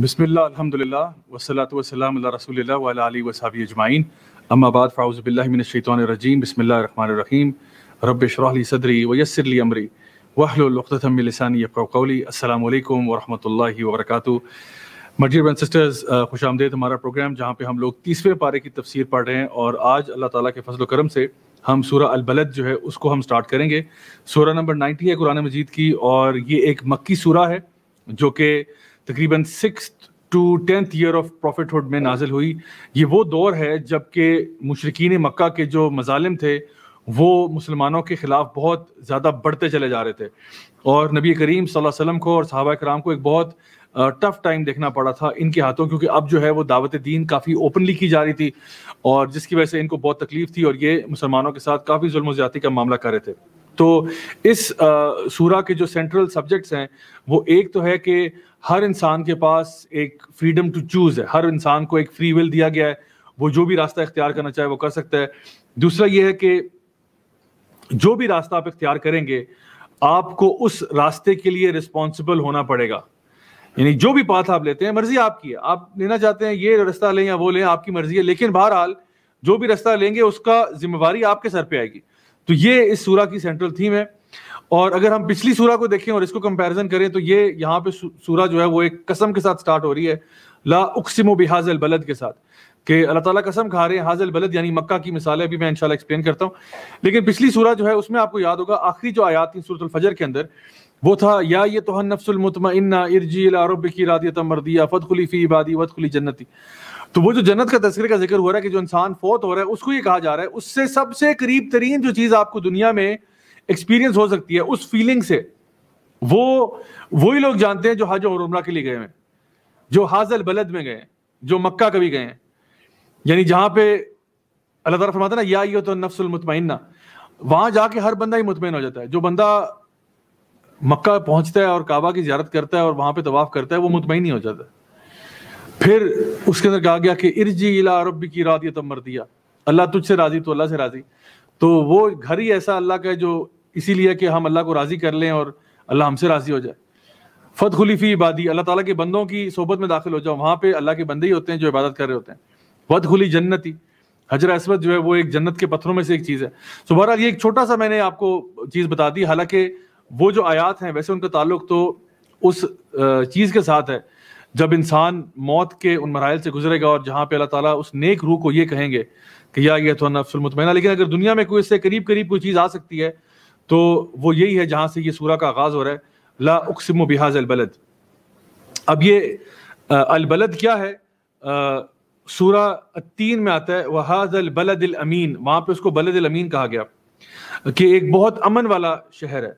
बिस्मिल्लाह अल्हम्दुलिल्लाह वसलात वसलाम अला रसूलिल्लाह व अला आलिहि व सहाबी अम्मा बाद मिनश शैतानिर रजीम बिस्मिल्लाहिर रहमानिर रहीम रब्बि ली सदरी व यस्सिर ली अमरी उक़दतम मिन लिसानी कौली व रहमतुल्लाहि व बरकातुहू सिस्टर्स खुश आमदेद हमारा प्रोग्राम जहाँ पे हम लोग तीसरे पारे की तफसीर पढ़ रहे हैं और आज अल्लाह ताला के फजल करम से हम सूरा अलबल जो है उसको हम स्टार्ट करेंगे सूरा नंबर नाइन्टी है कुरान मजीद की और ये एक मक्की सूर है जो कि तकरीबन six to tenth year of prophethood में नाजिल हुई ये वो दौर है जबकि मशरकिन मक्का के जो मजालिम थे वो मुसलमानों के ख़िलाफ़ बहुत ज़्यादा बढ़ते चले जा रहे थे और नबी करीम वसल्लम को और सहाबा कराम को एक बहुत टफ टाइम देखना पड़ा था इनके हाथों क्योंकि अब जो है वो दावत दीन काफ़ी ओपनली की जा रही थी और जिसकी वजह से इनको बहुत तकलीफ़ थी और ये मुसलमानों के साथ काफ़ी जुल्म ज़्यादा का मामला कर रहे थे तो इस सूरा के जो सेंट्रल सब्जेक्ट्स हैं वो एक तो है कि हर इंसान के पास एक फ्रीडम टू चूज है हर इंसान को एक फ्री विल दिया गया है वो जो भी रास्ता इख्तियार करना चाहे वो कर सकता है दूसरा ये है कि जो भी रास्ता आप इख्तियार करेंगे आपको उस रास्ते के लिए रिस्पॉन्सिबल होना पड़ेगा यानी जो भी पाथ आप लेते हैं मर्जी आपकी है आप लेना चाहते हैं ये रास्ता लें या वो लें आपकी मर्जी है लेकिन बहरहाल जो भी रास्ता लेंगे उसका जिम्मेवारी आपके सर पे आएगी तो ये इस सूरा की सेंट्रल थीम है और अगर हम पिछली सूरा को देखें और इसको कंपैरिजन करें तो ये यहाँ पे सूरा जो है वो एक कसम के साथ स्टार्ट हो रही है ला उकसिम बिहाजल बलद के साथ कि अल्लाह ताला कसम खा रहे हैं हाजल बलद यानी मक्का की मिसाल है भी मैं इनशाला एक्सप्लेन करता हूँ लेकिन पिछली सूरा जो है उसमें आपको याद होगा आखिरी जो आयात थी सूरत फजर के अंदर वो था या ये तो नफ्सुलमतमन्ना इरजी रब की रादियत मरदिया फत खुली फ़ी इबादी वत खुली जन्नती तो वो जो जन्नत का तस्करे का जिक्र हो रहा है कि जो इंसान फोत हो रहा है उसको ये कहा जा रहा है उससे सबसे करीब तरीन जो चीज़ आपको दुनिया में एक्सपीरियंस हो सकती है उस फीलिंग से वो वही लोग जानते हैं जो हज और उम्र के लिए गए हैं जो हाजल बलद में गए जो मक्का कभी गए हैं यानी जहां पे अल्लाह तरफ फरमाता ना या ये तो नफ्सुल मुतमइन्ना वहां जाके हर बंदा ही मुतमिन हो जाता है जो बंदा मक्का पहुंचता है और काबा की ज्यारत करता है और वहां पे तवाफ़ करता है वो मुतमिन ही हो जाता है फिर उसके अंदर कहा गया कि इर्जी इला की रात ये तब मर दिया अल्लाह तुझसे राजी तो अल्लाह से राजी तो वो घर ही ऐसा अल्लाह का है जो इसीलिए कि हम अल्लाह को राज़ी कर लें और अल्लाह हमसे राज़ी हो जाए फत खुलीफी इबादी अल्लाह ताला के बंदों की सोबत में दाखिल हो जाओ वहाँ पे अल्लाह के बंदे ही होते हैं जो इबादत कर रहे होते हैं वत खुली ही हजर असमत जो है वो एक जन्नत के पत्थरों में से एक चीज़ है सो बहरहाल ये एक छोटा सा मैंने आपको चीज़ बता दी हालांकि वो जो आयात हैं वैसे उनका ताल्लुक तो उस चीज़ के साथ है जब इंसान मौत के उन मराइल से गुजरेगा और जहाँ पे अल्लाह ताला उस नेक रूह को ये कहेंगे कि या ये तो मुतमैना लेकिन अगर दुनिया में कोई इससे करीब करीब कोई चीज़ आ सकती है तो वो यही है जहां से ये सूरा का आगाज़ हो रहा है ला उकसम बिहाज अलबलद अब ये अलबलद क्या है सूरा तीन में आता है वहाज अलबलद अमीन वहां पे उसको बलद अमीन कहा गया कि एक बहुत अमन वाला शहर है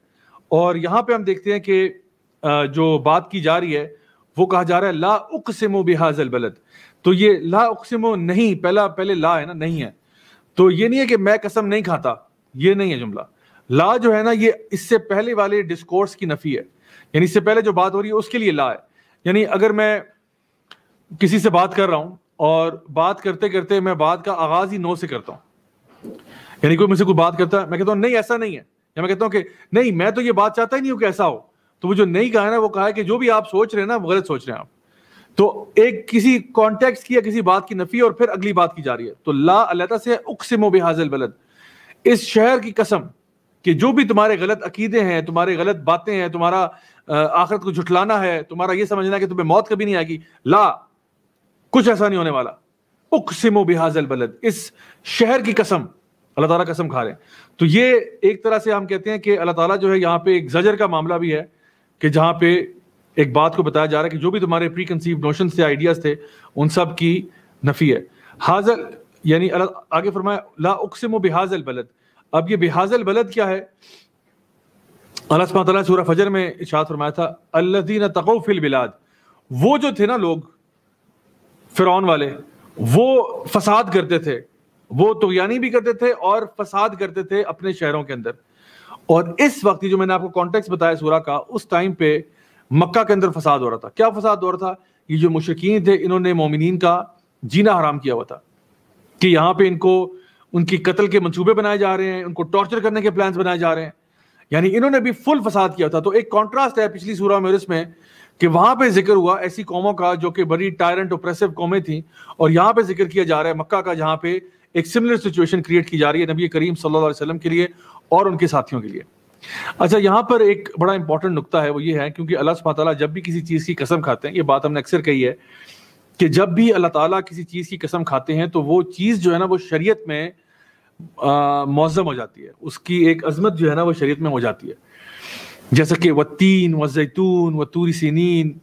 और यहाँ पे हम देखते हैं कि जो बात की जा रही है वो कहा जा रहा है ला उकसिमो बिहाज अलबलद तो ये ला उकसिमो नहीं पहला पहले ला है ना नहीं है तो ये नहीं है कि मैं कसम नहीं खाता ये नहीं है जुमला ला जो है ना ये इससे पहले वाले डिस्कोर्स की नफी है यानी इससे पहले जो बात हो रही है उसके लिए ला है यानी अगर मैं किसी से बात कर रहा हूं और बात करते करते मैं बात का आगाज ही नो से करता हूं यानी कोई मुझसे कोई बात करता है मैं कहता हूं नहीं ऐसा नहीं है या मैं कहता हूँ कि नहीं मैं तो ये बात चाहता ही नहीं हूं कि ऐसा हो तो वो जो नहीं कहा ना वो कहा है कि जो भी आप सोच रहे हैं ना वो गलत सोच रहे हैं आप तो एक किसी कॉन्टेक्स की या किसी बात की नफी और फिर अगली बात की जा रही है तो ला अलहदा से उकसिमो बे बलद इस शहर की कसम कि जो भी तुम्हारे गलत अकीदे हैं तुम्हारे गलत बातें हैं तुम्हारा आखिरत को झुठलाना है तुम्हारा ये समझना है कि तुम्हें मौत कभी नहीं आएगी ला कुछ ऐसा नहीं होने वाला उकसिम बिहाजल बलद इस शहर की कसम अल्लाह ताला कसम खा रहे हैं तो ये एक तरह से हम कहते हैं कि अल्लाह ताला जो है यहाँ पे एक जजर का मामला भी है कि जहाँ पे एक बात को बताया जा रहा है कि जो भी तुम्हारे प्री कंसीव नोशन थे आइडियाज थे उन सब की नफी है हाजल यानी आगे फरमाया ला उकसिम बिहाजल बलद अब ये बिहाजल बलद क्या है अल्लाह सूरह फजर में इशात फरमाया था अल्लादीन फिल बिलाद वो जो थे ना लोग फिरौन वाले वो फसाद करते थे वो यानी भी करते थे और फसाद करते थे अपने शहरों के अंदर और इस वक्त जो मैंने आपको कॉन्टेक्स्ट बताया सूरा का उस टाइम पे मक्का के अंदर फसाद हो रहा था क्या फसाद हो रहा था ये जो मुशरकिन थे इन्होंने मोमिन का जीना हराम किया हुआ था कि यहाँ पे इनको उनकी कत्ल के मंसूबे बनाए जा रहे हैं उनको टॉर्चर करने के प्लान्स बनाए जा रहे हैं यानी इन्होंने भी फुल फसाद किया था तो एक कॉन्ट्रास्ट है पिछली सूरह में में कि वहां पे जिक्र हुआ ऐसी कौमों का जो कि बड़ी टायरेंट ओप्रेसिव कौमें थी और यहाँ पे जिक्र किया जा रहा है मक्का का जहाँ पे एक सिमिलर सिचुएशन क्रिएट की जा रही है नबी करीम सल्लल्लाहु अलैहि वसल्लम के लिए और उनके साथियों के लिए अच्छा यहाँ पर एक बड़ा इंपॉर्टेंट नुकता है वो ये है क्योंकि अल्लाह सुबह जब भी किसी चीज़ की कसम खाते हैं ये बात हमने अक्सर कही है कि जब भी अल्लाह ताला किसी चीज़ की कसम खाते हैं तो वो चीज़ जो है ना वो शरीयत में मौजम हो जाती है उसकी एक अजमत जो है ना वो शरीत में हो जाती है जैसे कि वतीन व जैतून व तूरी सीनिन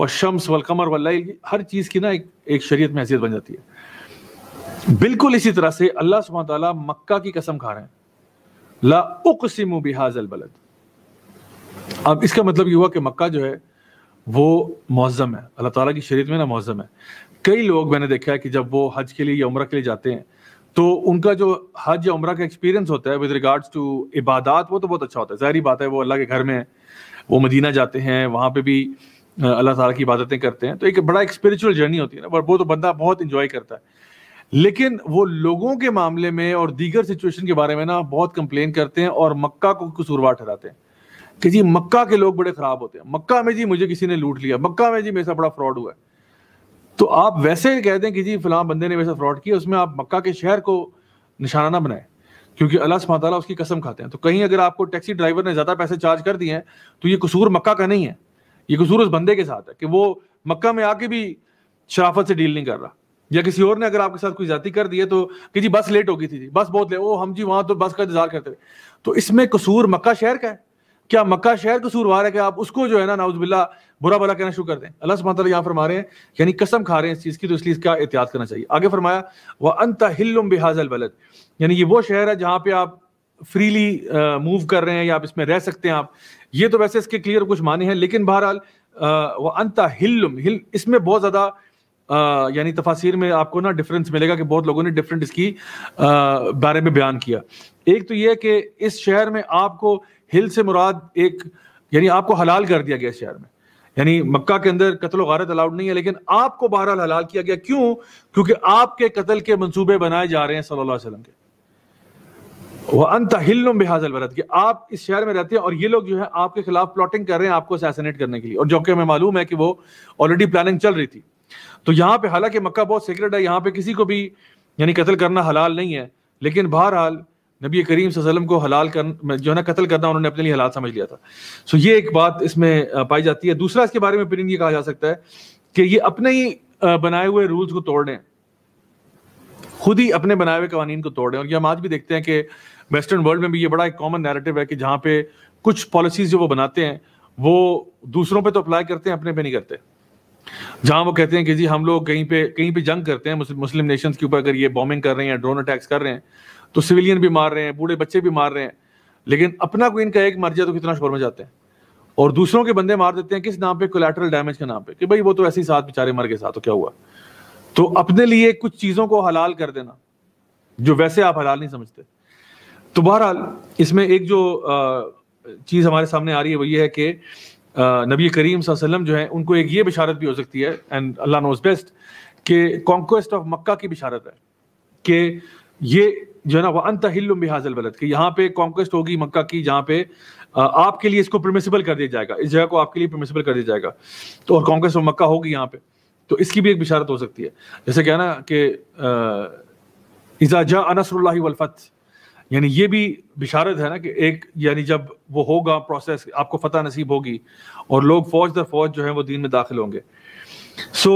व शम्स वलकमर वल्ल हर चीज़ की ना एक एक शरीत में हैसियत बन जाती है बिल्कुल इसी तरह से अल्लाह सुबह तला मक्का की कसम खा रहे हैं ला उकसिम बिहाजल बलद अब इसका मतलब ये हुआ कि मक्का जो है वो मौजम है अल्लाह ताला की शरीत में ना मौजम है कई लोग मैंने देखा है कि जब वो हज के लिए या उम्र के लिए जाते हैं तो उनका जो हज या उम्र का एक्सपीरियंस होता है विद रिगार्ड्स टू इबादत वो तो बहुत अच्छा होता है जहरी बात है वो अल्लाह के घर में वो मदीना जाते हैं वहाँ पे भी अल्लाह ताला की इबादतें करते हैं तो एक बड़ा एक स्पिरिचुअल जर्नी होती है ना और वो तो बंदा बहुत इंजॉय करता है लेकिन वो लोगों के मामले में और दीगर सिचुएशन के बारे में ना बहुत कंप्लेन करते हैं और मक्का को कसूरवार ठहराते हैं कि जी मक्का के लोग बड़े ख़राब होते हैं मक्का में जी मुझे किसी ने लूट लिया मक्का में जी मेरे साथ बड़ा फ्रॉड हुआ है तो आप वैसे कह दें कि जी फिलहाल बंदे ने वैसा फ्रॉड किया उसमें आप मक्का के शहर को निशाना ना बनाए क्योंकि अल्लाह सुबह उसकी कसम खाते हैं तो कहीं अगर आपको टैक्सी ड्राइवर ने ज़्यादा पैसे चार्ज कर दिए हैं तो ये कसूर मक्का का नहीं है ये कसूर उस बंदे के साथ है कि वो मक्का में आके भी शराफत से डील नहीं कर रहा या किसी और ने अगर आपके साथ कोई जाती कर दी है तो कि जी बस लेट होगी थी जी बस बहुत लेट ओ हम जी वहां तो बस का इंतजार करते थे तो इसमें कसूर मक्का शहर का है क्या मक्का शहर कसूरवार है कि आप उसको जो है ना नाउजबिल्ला बुरा भला कहना शुरू कर दें अल्लाह सुबह यहाँ फरमा रहे हैं यानी कसम खा रहे हैं इस चीज़ की तो इसलिए इसका एहतियात करना चाहिए आगे फरमाया वह अंत हिलुम बिहाजल बलद यानी ये वो शहर है जहाँ पे आप फ्रीली मूव कर रहे हैं या आप इसमें रह सकते हैं आप ये तो वैसे इसके क्लियर कुछ माने हैं लेकिन बहरहाल वह अंत हिलुम हिल इसमें बहुत ज़्यादा यानी तफासिर में आपको ना डिफरेंस मिलेगा कि बहुत लोगों ने डिफरेंट इसकी बारे में बयान किया एक तो यह कि इस शहर में आपको हिल से मुराद एक यानी आपको हलाल कर दिया गया शहर में यानी मक्का के अंदर कत्ल वारत अलाउड नहीं है लेकिन आपको बहरहाल हलाल किया गया क्यों क्योंकि आपके कत्ल के मंसूबे बनाए जा रहे हैं सल्लल्लाहु अलैहि वसल्लम के वह अंत हिल बेहाजल वरत के आप इस शहर में रहते हैं और ये लोग जो है आपके खिलाफ प्लॉटिंग कर रहे हैं आपको असैसिनेट करने के लिए और जो कि हमें मालूम है कि वो ऑलरेडी प्लानिंग चल रही थी तो यहाँ पे हालांकि मक्का बहुत सीक्रेट है यहाँ पे किसी को भी यानी कत्ल करना हलाल नहीं है लेकिन बहरहाल नबी करीम वसल्लम को हलाल कर जो है ना कत्ल करना उन्होंने अपने लिए हलाल समझ लिया था सो ये एक बात इसमें पाई जाती है दूसरा इसके बारे में ओपिनियन ये कहा जा सकता है कि ये अपने ही बनाए हुए रूल्स को तोड़ने खुद ही अपने बनाए हुए कवानीन को तोड़ने और ये हम आज भी देखते हैं कि वेस्टर्न वर्ल्ड में भी ये बड़ा एक कॉमन नैरेटिव है कि जहाँ पे कुछ पॉलिसीज जो वो बनाते हैं वो दूसरों पर तो अप्लाई करते हैं अपने पे नहीं करते जहां वो कहते हैं कि जी हम लोग कहीं पे कहीं पे जंग करते हैं मुस्लिम नेशंस के ऊपर अगर ये बॉम्बिंग कर रहे हैं ड्रोन अटैक्स कर रहे हैं तो सिविलियन भी मार रहे हैं बूढ़े बच्चे भी मार रहे हैं लेकिन अपना कोई इनका एक मर जाए तो कितना शोर में जाते हैं और दूसरों के बंदे मार देते हैं किस नाम पे कोलेट्रल डैमेज के नाम पे कि भाई वो तो ऐसे ही साथ बेचारे मर गए साथ तो क्या हुआ तो अपने लिए कुछ चीज़ों को हलाल कर देना जो वैसे आप हलाल नहीं समझते तो बहरहाल इसमें एक जो चीज़ हमारे सामने आ रही है वो ये है कि नबी करीम वसल्लम जो है उनको एक ये बिशारत भी हो सकती है एंड अल्लाह नोज बेस्ट कि कॉन्क्वेस्ट ऑफ मक्का की बिशारत है कि ये जो है ना वह अंत हिल्लुम बिहाजल बलत कि यहाँ पे कॉन्क्वेस्ट होगी मक्का की जहाँ पे आपके लिए इसको प्रमिसिबल कर दिया जाएगा इस जगह को आपके लिए प्रमिसिबल कर दिया जाएगा तो और कॉन्क्वेस्ट और मक्का होगी यहाँ पे तो इसकी भी एक बिशारत हो सकती है जैसे क्या ना कि इजाजा अनसरुल्ला वलफत यानी ये भी बिशारत है ना कि एक यानी जब वो होगा प्रोसेस आपको फतह नसीब होगी और लोग फौज दर फौज जो है वो दीन में दाखिल होंगे सो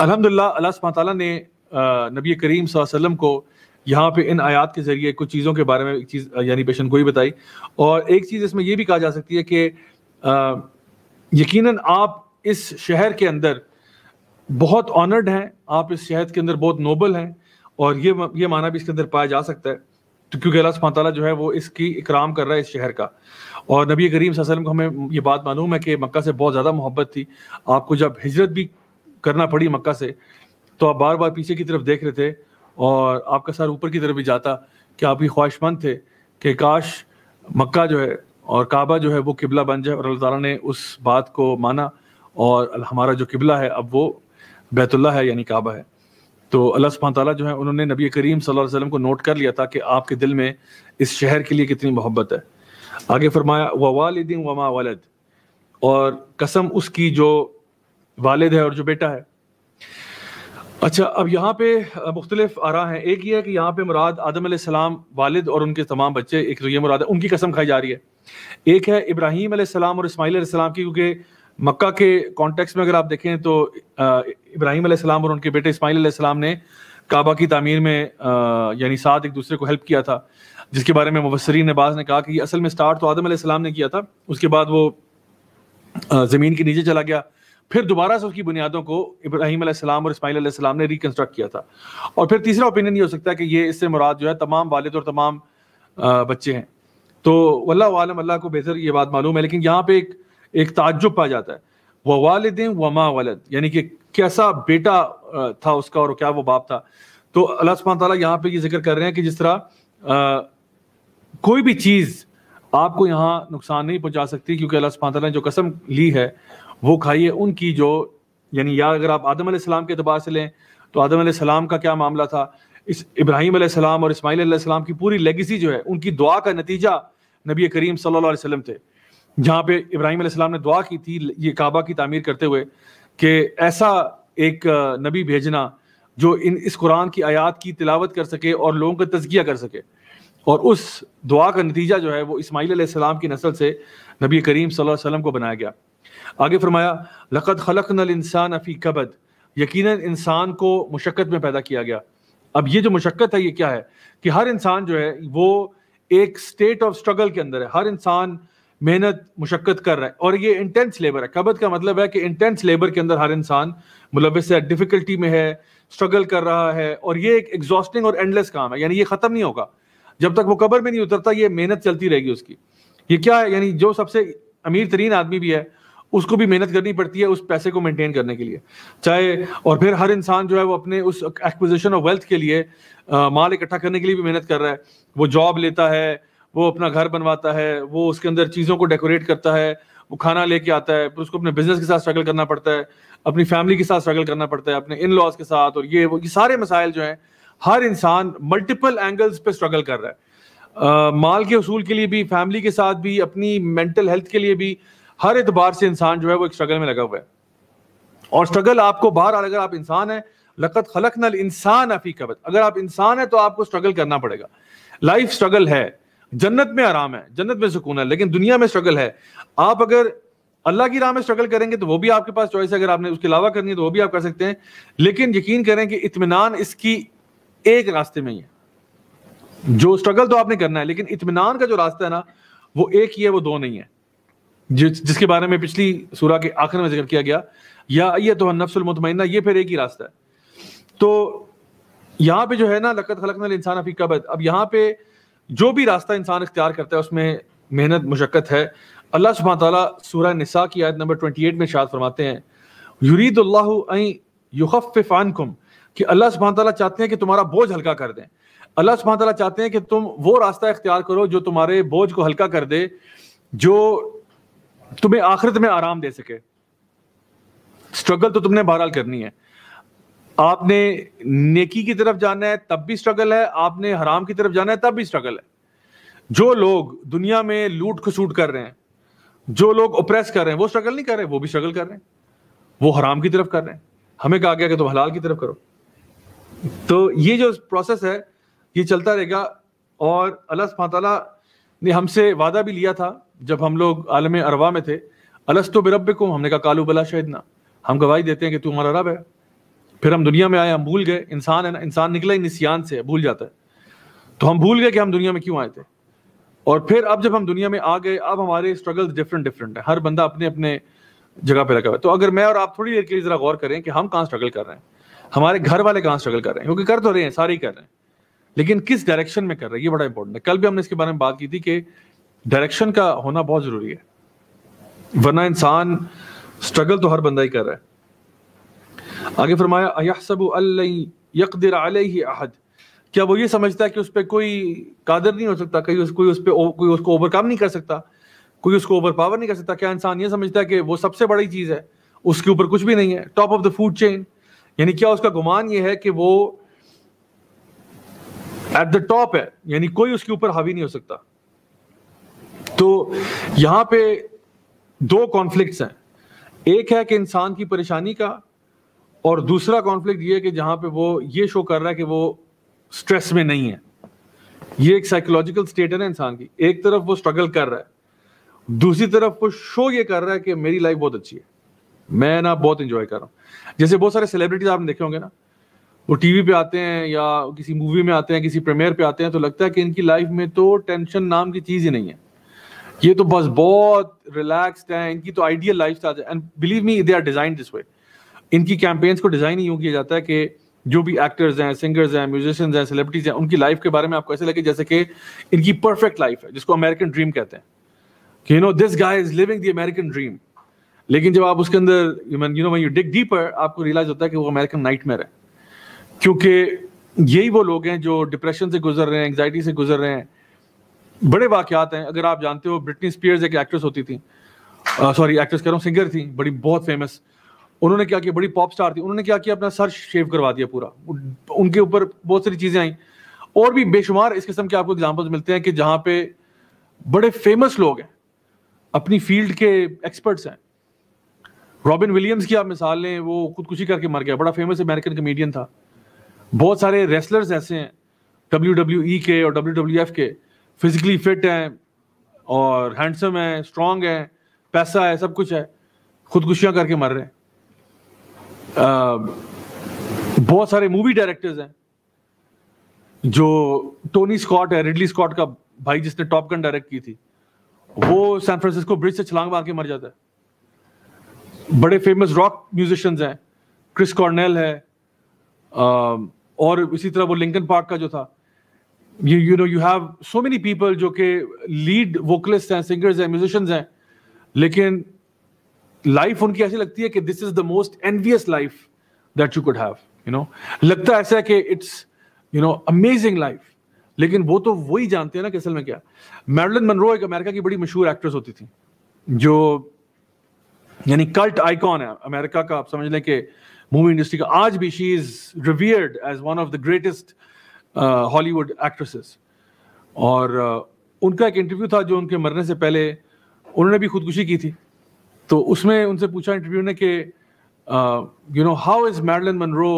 अलहमदिल्ला अल्लाह ने नबी करीम वसल्लम को यहाँ पे इन आयात के ज़रिए कुछ चीज़ों के बारे में एक चीज़ यानी पेशन गोई बताई और एक चीज़ इसमें यह भी कहा जा सकती है कि यकीनन आप इस शहर के अंदर बहुत ऑनर्ड हैं आप इस शहर के अंदर बहुत नोबल हैं और ये ये माना भी इसके अंदर पाया जा सकता है तो क्योंकि अल्लाह सुबह जो है वो इसकी इकराम कर रहा है इस शहर का और नबी करीम वसल्लम को हमें ये बात मालूम है कि मक्का से बहुत ज़्यादा मोहब्बत थी आपको जब हिजरत भी करना पड़ी मक्का से तो आप बार बार पीछे की तरफ देख रहे थे और आपका सर ऊपर की तरफ भी जाता कि आप ही ख्वाहिशमंद थे कि काश मक्का जो है और काबा जो है वो किबला बन जाए और अल्लाह ताला ने उस बात को माना और हमारा जो किबला है अब वो बैतुल्ला है यानी काबा है तो अल्लाह सुबह ताली जो है उन्होंने नबी करीम सल्लल्लाहु अलैहि वसल्लम को नोट कर लिया था कि आपके दिल में इस शहर के लिए कितनी मोहब्बत है आगे फरमाया व मा वमा वालद और कसम उसकी जो वालिद है और जो बेटा है अच्छा अब यहाँ पे मुख्तलिफ आरा हैं एक ये है कि यहाँ पे मुराद आदम सलाम वालिद और उनके तमाम बच्चे एक तो ये मुराद है उनकी कसम खाई जा रही है एक है इब्राहिम सलाम और इसमाइल सलाम की क्योंकि मक्का के कॉन्टेक्स्ट में अगर आप देखें तो इब्राहिम सलाम और उनके बेटे इसमाईल सलाम ने काबा की तमीर में यानी साथ एक दूसरे को हेल्प किया था जिसके बारे में मुबसरीन नबाज ने कहा कि असल में स्टार्ट तो आदम सलाम ने किया था उसके बाद वो ज़मीन के नीचे चला गया फिर दोबारा से उसकी बुनियादों को इब्राहिम अलैहिस्सलाम और इस्माइल अलैहिस्सलाम ने रिकन्स्ट्रक्ट किया था और फिर तीसरा ओपिनियन ये हो सकता है कि ये इससे मुराद जो है तमाम वालिद और तमाम बच्चे हैं तो वल्ला आलम अल्लाह को बेहतर ये बात मालूम है लेकिन यहाँ पे एक एक ताजुब पाया जाता है व वालद व माँ वालद यानी कि कैसा बेटा था उसका और क्या वो बाप था तो अल्लाह सुबह ताली यहाँ पे ये जिक्र कर रहे हैं कि जिस तरह कोई भी चीज़ आपको यहाँ नुकसान नहीं पहुँचा सकती क्योंकि अल्लाह सुबह ताली ने जो कसम ली है वो खाइए उनकी जो यानी या अगर आप आदम सलाम के अतबार से लें तो आदम सलाम का क्या मामला था इस इब्राहिम सलाम और इसमाईल सलाम की पूरी लेगेसी जो है उनकी दुआ का नतीजा नबी करीम सल्लल्लाहु अलैहि वसल्लम थे जहाँ पे इब्राहिम सलाम ने दुआ की थी ये काबा की तामीर करते हुए कि ऐसा एक नबी भेजना जो इन इस कुरान की आयात की तिलावत कर सके और लोगों का तजगिया कर सके और उस दुआ का नतीजा जो है वो इसमाईल सलाम की नस्ल से नबी करीम सल्लल्लाहु को बनाया गया आगे फरमाया लकत खलक नल इंसान अफ़ी कबद यकीन इंसान को मुशक्क़त में पैदा किया गया अब ये जो मुशक्क़त है ये क्या है कि हर इंसान जो है वो एक स्टेट ऑफ स्ट्रगल के अंदर है हर इंसान मेहनत मुशक्क़त कर रहा है और ये इंटेंस लेबर है कबद का मतलब है कि इंटेंस लेबर के अंदर हर इंसान मुलविस है डिफ़िकल्टी में है स्ट्रगल कर रहा है और ये एक एग्जॉस्टिंग और एंडलेस काम है यानी ये ख़त्म नहीं होगा जब तक वो कबर में नहीं उतरता ये मेहनत चलती रहेगी उसकी ये क्या है यानी जो सबसे अमीर तरीन आदमी भी है उसको भी मेहनत करनी पड़ती है उस पैसे को मेंटेन करने के लिए चाहे और फिर हर इंसान जो है वो अपने उस एक्विजिशन ऑफ वेल्थ के लिए आ, माल इकट्ठा करने के लिए भी मेहनत कर रहा है वो जॉब लेता है वो अपना घर बनवाता है वो उसके अंदर चीज़ों को डेकोरेट करता है वो खाना लेके आता है फिर उसको अपने बिजनेस के साथ स्ट्रगल करना पड़ता है अपनी फैमिली के साथ स्ट्रगल करना पड़ता है अपने इन लॉज के साथ और ये वो ये सारे मसाइल जो हैं हर इंसान मल्टीपल एंगल्स पे स्ट्रगल कर रहा है आ, माल के असूल के लिए भी फैमिली के साथ भी अपनी मेंटल हेल्थ के लिए भी हर एतबार से इंसान जो है वो एक स्ट्रगल में लगा हुआ है और स्ट्रगल आपको बाहर अगर आप इंसान है लकत खलक नल इंसान अफी कबत अगर आप इंसान है तो आपको स्ट्रगल करना पड़ेगा लाइफ स्ट्रगल है जन्नत में आराम है जन्नत में सुकून है लेकिन दुनिया में स्ट्रगल है आप अगर अल्लाह की राह में स्ट्रगल करेंगे तो वो भी आपके पास चॉइस है अगर आपने उसके अलावा करनी है तो वो भी आप कर सकते हैं लेकिन यकीन करें कि इतमान इसकी एक रास्ते में ही है जो स्ट्रगल तो आपने करना है लेकिन इतमान का जो रास्ता है ना वो एक ही है वो दो नहीं है जिस, जिसके बारे में पिछली सूरा के आखिर में जिक्र किया गया या ये तो नफ्सुलमतमैना ये फिर एक ही रास्ता है तो यहाँ पे जो है ना लकत खलक इंसान अफी कबद अब यहाँ पे जो भी रास्ता इंसान इख्तियार करता है उसमें मेहनत मुशक्क़त है अल्लाह सुबह ताली सूर नसा की आयत नंबर ट्वेंटी एट में शाद फरमाते हैं युरीदुल्लाफ़ान कुम कि अल्लाह सुबह तला चाहते हैं कि तुम्हारा बोझ हल्का कर दें अल्लाह सुबह तला चाहते हैं कि तुम वो रास्ता इख्तियार करो जो तुम्हारे बोझ को हल्का कर दे जो तुम्हें आखिरत में आराम दे सके स्ट्रगल तो तुमने बहरहाल करनी है आपने नेकी की तरफ जाना है तब भी स्ट्रगल है आपने हराम की तरफ जाना है तब भी स्ट्रगल है जो लोग दुनिया में लूट खसूट कर रहे हैं जो लोग ओप्रेस कर रहे हैं वो स्ट्रगल नहीं कर रहे वो भी स्ट्रगल कर रहे हैं वो हराम की तरफ कर रहे हैं हमें कहा गया कि तुम हलाल की तरफ करो तो ये जो प्रोसेस है ये चलता रहेगा और अल्लाह ने हमसे वादा भी लिया था जब हम लोग आलम अरवा में थे अलस्तो बिरब को हमने कहा कालू बला शाहिद ना हम गवाही देते हैं कि तू हमारा रब है फिर हम दुनिया में आए हम भूल गए इंसान है ना इंसान निकला ही निसियान से भूल जाता है तो हम भूल गए कि हम दुनिया में क्यों आए थे और फिर अब जब हम दुनिया में आ गए अब हमारे स्ट्रगल डिफरेंट डिफरेंट है हर बंदा अपने अपने जगह पर लगा हुआ है तो अगर मैं और आप थोड़ी देर के लिए ज़रा गौर करें कि हम कहाँ स्ट्रगल कर रहे हैं हमारे घर वाले कहाँ स्ट्रगल कर रहे हैं क्योंकि कर तो रहे हैं सारे ही कर रहे हैं लेकिन किस डायरेक्शन में कर रहे हैं ये बड़ा इंपॉर्टेंट है कल भी हमने इसके बारे में बात की थी कि डायरेक्शन का होना बहुत जरूरी है वरना इंसान स्ट्रगल तो हर बंदा ही कर रहा है आगे फरमाया सब क्या वो ये समझता है कि उस पर कोई कादर नहीं हो सकता कहीं उस, कोई उस पर कोई उसको ओवरकम नहीं कर सकता कोई उसको ओवर पावर नहीं कर सकता क्या इंसान ये समझता है कि वो सबसे बड़ी चीज़ है उसके ऊपर कुछ भी नहीं है top of the food chain यानी क्या उसका गुमान ये है कि वो एट द टॉप है यानी कोई उसके ऊपर हावी नहीं हो सकता तो यहां पे दो कॉन्फ्लिक्ट्स हैं एक है कि इंसान की परेशानी का और दूसरा कॉन्फ्लिक्ट ये है कि जहां पे वो ये शो कर रहा है कि वो स्ट्रेस में नहीं है ये एक साइकोलॉजिकल स्टेट है ना इंसान की एक तरफ वो स्ट्रगल कर रहा है दूसरी तरफ वो शो ये कर रहा है कि मेरी लाइफ बहुत अच्छी है मैं ना बहुत इंजॉय कर रहा हूँ जैसे बहुत सारे सेलिब्रिटीज आपने देखे होंगे ना वो टीवी पे आते हैं या किसी मूवी में आते हैं किसी प्रीमियर पे आते हैं तो लगता है कि इनकी लाइफ में तो टेंशन नाम की चीज़ ही नहीं है ये तो बस बहुत रिलैक्स्ड है इनकी तो ideal lifestyle and believe me they are design this way इनकी कैंपेन्स को डिजाइन ही यूँ किया जाता है कि जो भी एक्टर्स हैं सिंगर्स हैं म्यूजिशियंस हैं सेलिब्रिटीज हैं उनकी लाइफ के बारे में आपको ऐसे लगे जैसे कि इनकी परफेक्ट लाइफ है जिसको अमेरिकन ड्रीम कहते हैं कि you know this guy is living the American dream लेकिन जब आप उसके अंदर you know you dig deeper आपको रियलाइज होता है कि वो अमेरिकन नाइट है क्योंकि यही वो लोग हैं जो डिप्रेशन से गुजर रहे हैं एंगजाइटी से गुजर रहे हैं बड़े वाकयात हैं अगर आप जानते हो ब्रिटनी स्पियर्स एक एक्ट्रेस होती थी सॉरी एक्ट्रेस कह रहा हूँ सिंगर थी बड़ी बहुत फेमस उन्होंने क्या किया बड़ी पॉप स्टार थी उन्होंने क्या किया अपना सर शेव करवा दिया पूरा उनके ऊपर बहुत सारी चीज़ें आई और भी बेशुमार इस किस्म के आपको एग्जाम्पल्स मिलते हैं कि जहाँ पे बड़े फेमस लोग हैं अपनी फील्ड के एक्सपर्ट्स हैं रॉबिन विलियम्स की आप मिसाल लें वो खुदकुशी करके मर गया बड़ा फेमस अमेरिकन कमेडियन था बहुत सारे रेसलर्स ऐसे हैं डब्ल्यू e के और डब्ल्यू के फिजिकली फिट हैं और हैंडसम है स्ट्रांग है पैसा है सब कुछ है खुदकुशियाँ करके मर रहे हैं बहुत सारे मूवी डायरेक्टर्स हैं जो टोनी स्कॉट है रिडली स्कॉट का भाई जिसने टॉप गन डायरेक्ट की थी वो सैन फ्रांसिस्को ब्रिज से छलांग मार के मर जाता है बड़े फेमस रॉक म्यूजिशियंस हैं क्रिस कॉर्नेल है और इसी तरह वो लिंकन पार्क का जो था you you know you have so many people जो कि लीड वोकलिस्ट हैं सिंगर्स हैं म्यूजिशियंस हैं लेकिन लाइफ उनकी ऐसी लगती है कि this is the most envious life that you could have you know लगता ऐसा है कि it's you know amazing life लेकिन वो तो वही जानते हैं ना कि असल में क्या मैरलिन मनरो एक अमेरिका की बड़ी मशहूर एक्ट्रेस होती थी जो यानी कल्ट आइकॉन है अमेरिका का आप समझ लें कि मूवी इंडस्ट्री का आज भी she is revered as one of the greatest Hollywood actresses और उनका एक इंटरव्यू था जो उनके मरने से पहले उन्होंने भी खुदकुशी की थी तो उसमें उनसे पूछा इंटरव्यू ने कि you know how is Marilyn Monroe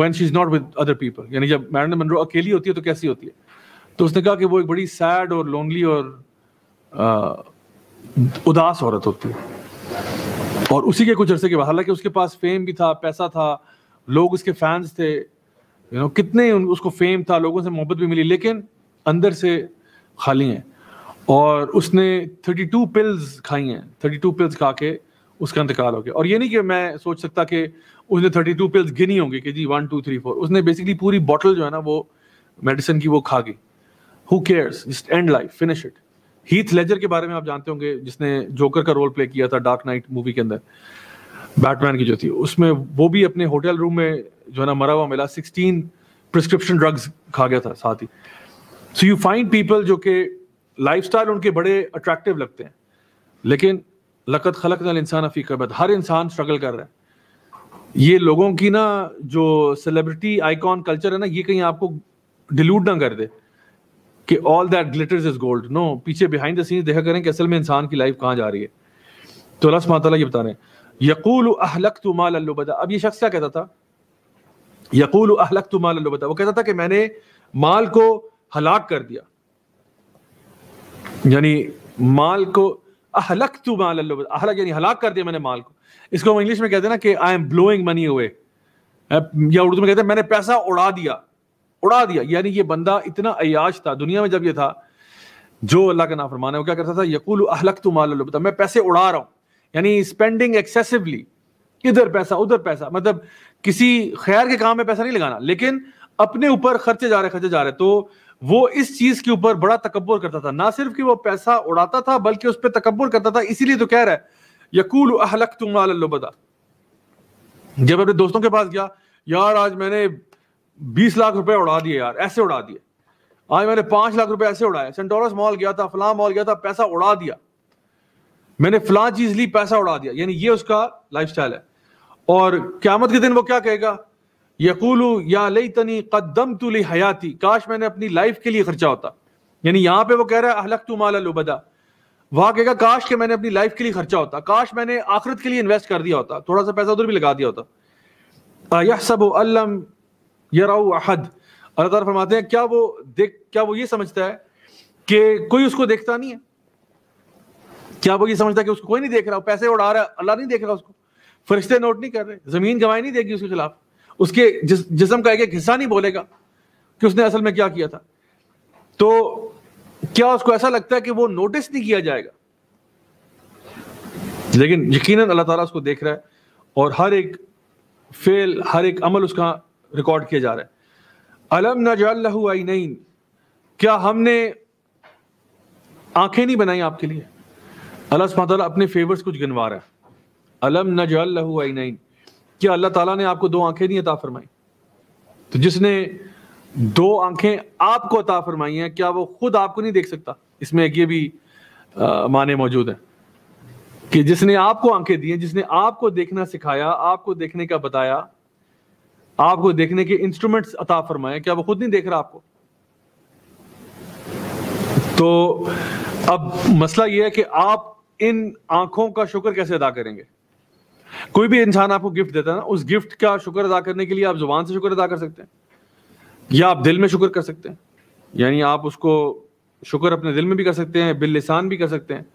when she is not with other people यानी जब मैडलिन मनरो अकेली होती है तो कैसी होती है तो उसने कहा कि वो एक बड़ी सैड और लोनली और uh, उदास औरत होती है और उसी के कुछ अरसे के बाद हालांकि उसके पास फेम भी था पैसा था लोग उसके फैंस थे यू नो कितने उसको फेम था लोगों से मोहब्बत भी मिली लेकिन अंदर से खाली हैं और उसने 32 पिल्स खाई हैं 32 पिल्स खा के उसका इंतकाल हो गया और ये नहीं कि मैं सोच सकता कि उसने 32 पिल्स गिनी होंगी कि जी वन टू थ्री फोर उसने बेसिकली पूरी बॉटल जो है ना वो मेडिसिन की वो खा गई who cares just end life finish it Heath Ledger के बारे में आप जानते होंगे जिसने जोकर का रोल प्ले किया था डार्क नाइट मूवी के अंदर बैटमैन की जो थी उसमें वो भी अपने होटल रूम में जो है ना मरा हुआ मिला सिक्सटीन प्रिस्क्रिप्शन ड्रग्स खा गया था साथ ही सो यू फाइंड पीपल जो कि लाइफ उनके बड़े अट्रैक्टिव लगते हैं लेकिन लकत खलक नल इंसान अफी कबत हर इंसान स्ट्रगल कर रहा है ये लोगों की ना जो सेलिब्रिटी आइकॉन कल्चर है ना ये कहीं आपको डिल्यूट ना कर दे कि all that glitters is gold no पीछे बिहाइंड द सीन्स देखा करें कि असल में इंसान की लाइफ कहाँ जा रही है तो अल्लाह ये बता रहे हैं यकूल अहलक तो माल अल्लुबदा अब ये शख्स क्या कहता था यकूल अहलक तो माल अल्लुबदा वो कहता था कि मैंने माल को हलाक कर दिया यानी माल को अहलक तो माल अल्लुबदा अहलक यानी हलाक कर दिया मैंने माल को इसको हम इंग्लिश में कहते हैं ना कि आई एम ब्लोइंग मनी हुए या उर्दू में कहते हैं मैंने पैसा उड़ा दिया उड़ा दिया यानी ये बंदा इतना अयाश था दुनिया में जब ये था जो अल्लाह का नाफरमान है वो क्या करता था यकूल अहलक तो माल अल्लुबदा मैं पैसे उड़ा रहा हूँ यानी स्पेंडिंग एक्सेसिवली इधर पैसा उधर पैसा मतलब किसी खैर के काम में पैसा नहीं लगाना लेकिन अपने ऊपर खर्चे जा रहे खर्चे जा रहे तो वो इस चीज के ऊपर बड़ा तकबर करता था ना सिर्फ कि वो पैसा उड़ाता था बल्कि उस पर तकबर करता था इसीलिए तो कह रहा है यकूल अहलक तुम्हारा जब अपने दोस्तों के पास गया यार आज मैंने बीस लाख रुपए उड़ा दिए यार ऐसे उड़ा दिए आज मैंने पांच लाख रुपए ऐसे उड़ाए सेंटोरस मॉल गया था फलाम मॉल गया था पैसा उड़ा दिया मैंने फला चीज ली पैसा उड़ा दिया यानी ये उसका लाइफ है और क्यामत के दिन वो क्या कहेगा यकूलू या लई तनी कदम तू ली हयाती काश मैंने अपनी लाइफ के लिए खर्चा होता यानी यहाँ पे वो कह रहा है अहलक तू लुबदा वहां कहेगा काश के मैंने अपनी लाइफ के लिए खर्चा होता काश मैंने आखिरत के लिए इन्वेस्ट कर दिया होता थोड़ा सा पैसा उधर भी लगा दिया होता यह सब अल्लम यराऊ अहद अल्लाह फरमाते हैं क्या वो देख क्या वो ये समझता है कि कोई उसको देखता नहीं है क्या वो ये समझता कि उसको कोई नहीं देख रहा पैसे उड़ा रहा है अल्लाह नहीं देख रहा उसको फरिश्ते नोट नहीं कर रहे जमीन गवाही नहीं देगी उसके खिलाफ उसके जिस जिसम का एक एक हिस्सा नहीं बोलेगा कि उसने असल में क्या किया था तो क्या उसको ऐसा लगता है कि वो नोटिस नहीं किया जाएगा लेकिन यकीनन अल्लाह ताला उसको देख रहा है और हर एक फेल हर एक अमल उसका रिकॉर्ड किया जा रहा है अलम नजाल नहीं क्या हमने आंखें नहीं बनाई आपके लिए अल्लाह सुबह अपने फेवर्स कुछ गिनवा रहा है अलम नजल क्या अल्लाह ताला ने आपको दो आंखें नहीं अता फरमाई तो जिसने दो आंखें आपको अता फरमाई हैं क्या वो खुद आपको नहीं देख सकता इसमें ये भी आ, माने मौजूद हैं कि जिसने आपको आंखें दी हैं जिसने आपको देखना सिखाया आपको देखने का बताया आपको देखने के इंस्ट्रूमेंट्स अता फरमाए क्या वो खुद नहीं देख रहा आपको तो अब मसला ये है कि आप इन आंखों का शुक्र कैसे अदा करेंगे कोई भी इंसान आपको गिफ्ट देता है ना उस गिफ्ट का शुक्र अदा करने के लिए आप जुबान से शुक्र अदा कर सकते हैं या आप दिल में शुक्र कर सकते हैं यानी आप उसको शुक्र अपने दिल में भी कर सकते हैं बिल लिसान भी कर सकते हैं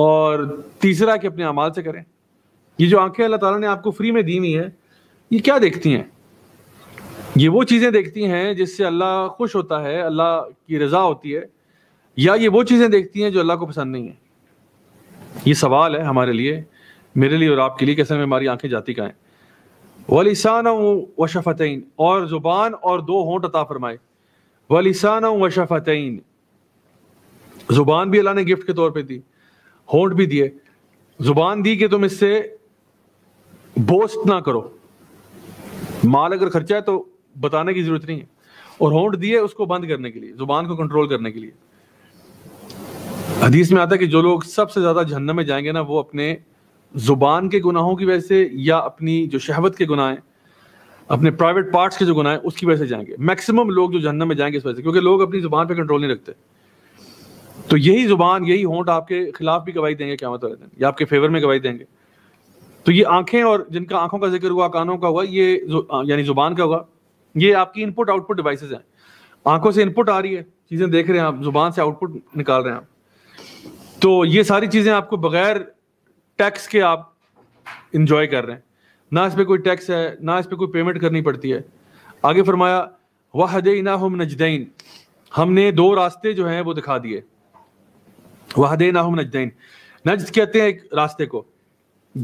और तीसरा कि अपने अमाल से करें ये जो आंखें अल्लाह ताला ने आपको फ्री में दी हुई है ये क्या देखती हैं ये वो चीज़ें देखती हैं जिससे अल्लाह खुश होता है अल्लाह की रज़ा होती है या ये वो चीज़ें देखती हैं जो अल्लाह को पसंद नहीं है ये सवाल है हमारे लिए मेरे लिए और आपके लिए कैसे में हमारी आंखें जाती का है वलिसान व शफ़तैन और ज़ुबान और दो होंट अता फरमाए वलिसान व शफ़तैन ज़ुबान भी अल्लाह ने गिफ्ट के तौर पे दी होंट भी दिए ज़ुबान दी कि तुम इससे बोस्ट ना करो माल अगर खर्चा है तो बताने की ज़रूरत नहीं है और होंट दिए उसको बंद करने के लिए ज़ुबान को कंट्रोल करने के लिए हदीस में आता है कि जो लोग सबसे ज़्यादा जहन्नम में जाएंगे ना वो अपने ज़ुबान के गुनाहों की वजह से या अपनी जो शहवत के गुनाह हैं अपने प्राइवेट पार्ट्स के जो गुनाह हैं उसकी वजह से जाएंगे मैक्सिमम लोग जो जहन्नम में जाएंगे इस वजह से क्योंकि लोग अपनी ज़ुबान पर कंट्रोल नहीं रखते तो यही ज़ुबान यही होंठ आपके खिलाफ भी गवाही देंगे क्या मतलब या आपके फेवर में गवाही देंगे तो ये आंखें और जिनका आंखों का जिक्र हुआ कानों का हुआ ये यानी ज़ुबान का हुआ ये आपकी इनपुट आउटपुट डिवाइसेज हैं आंखों से इनपुट आ रही है चीज़ें देख रहे हैं आप ज़ुबान से आउटपुट निकाल रहे हैं आप तो ये सारी चीज़ें आपको बगैर टैक्स के आप इंजॉय कर रहे हैं ना इस पर कोई टैक्स है ना इस पर कोई पेमेंट करनी पड़ती है आगे फरमाया वाहद ना हम नजदैन हमने दो रास्ते जो हैं वो दिखा दिए वाहद ना हम नजदैन नज कहते हैं एक रास्ते को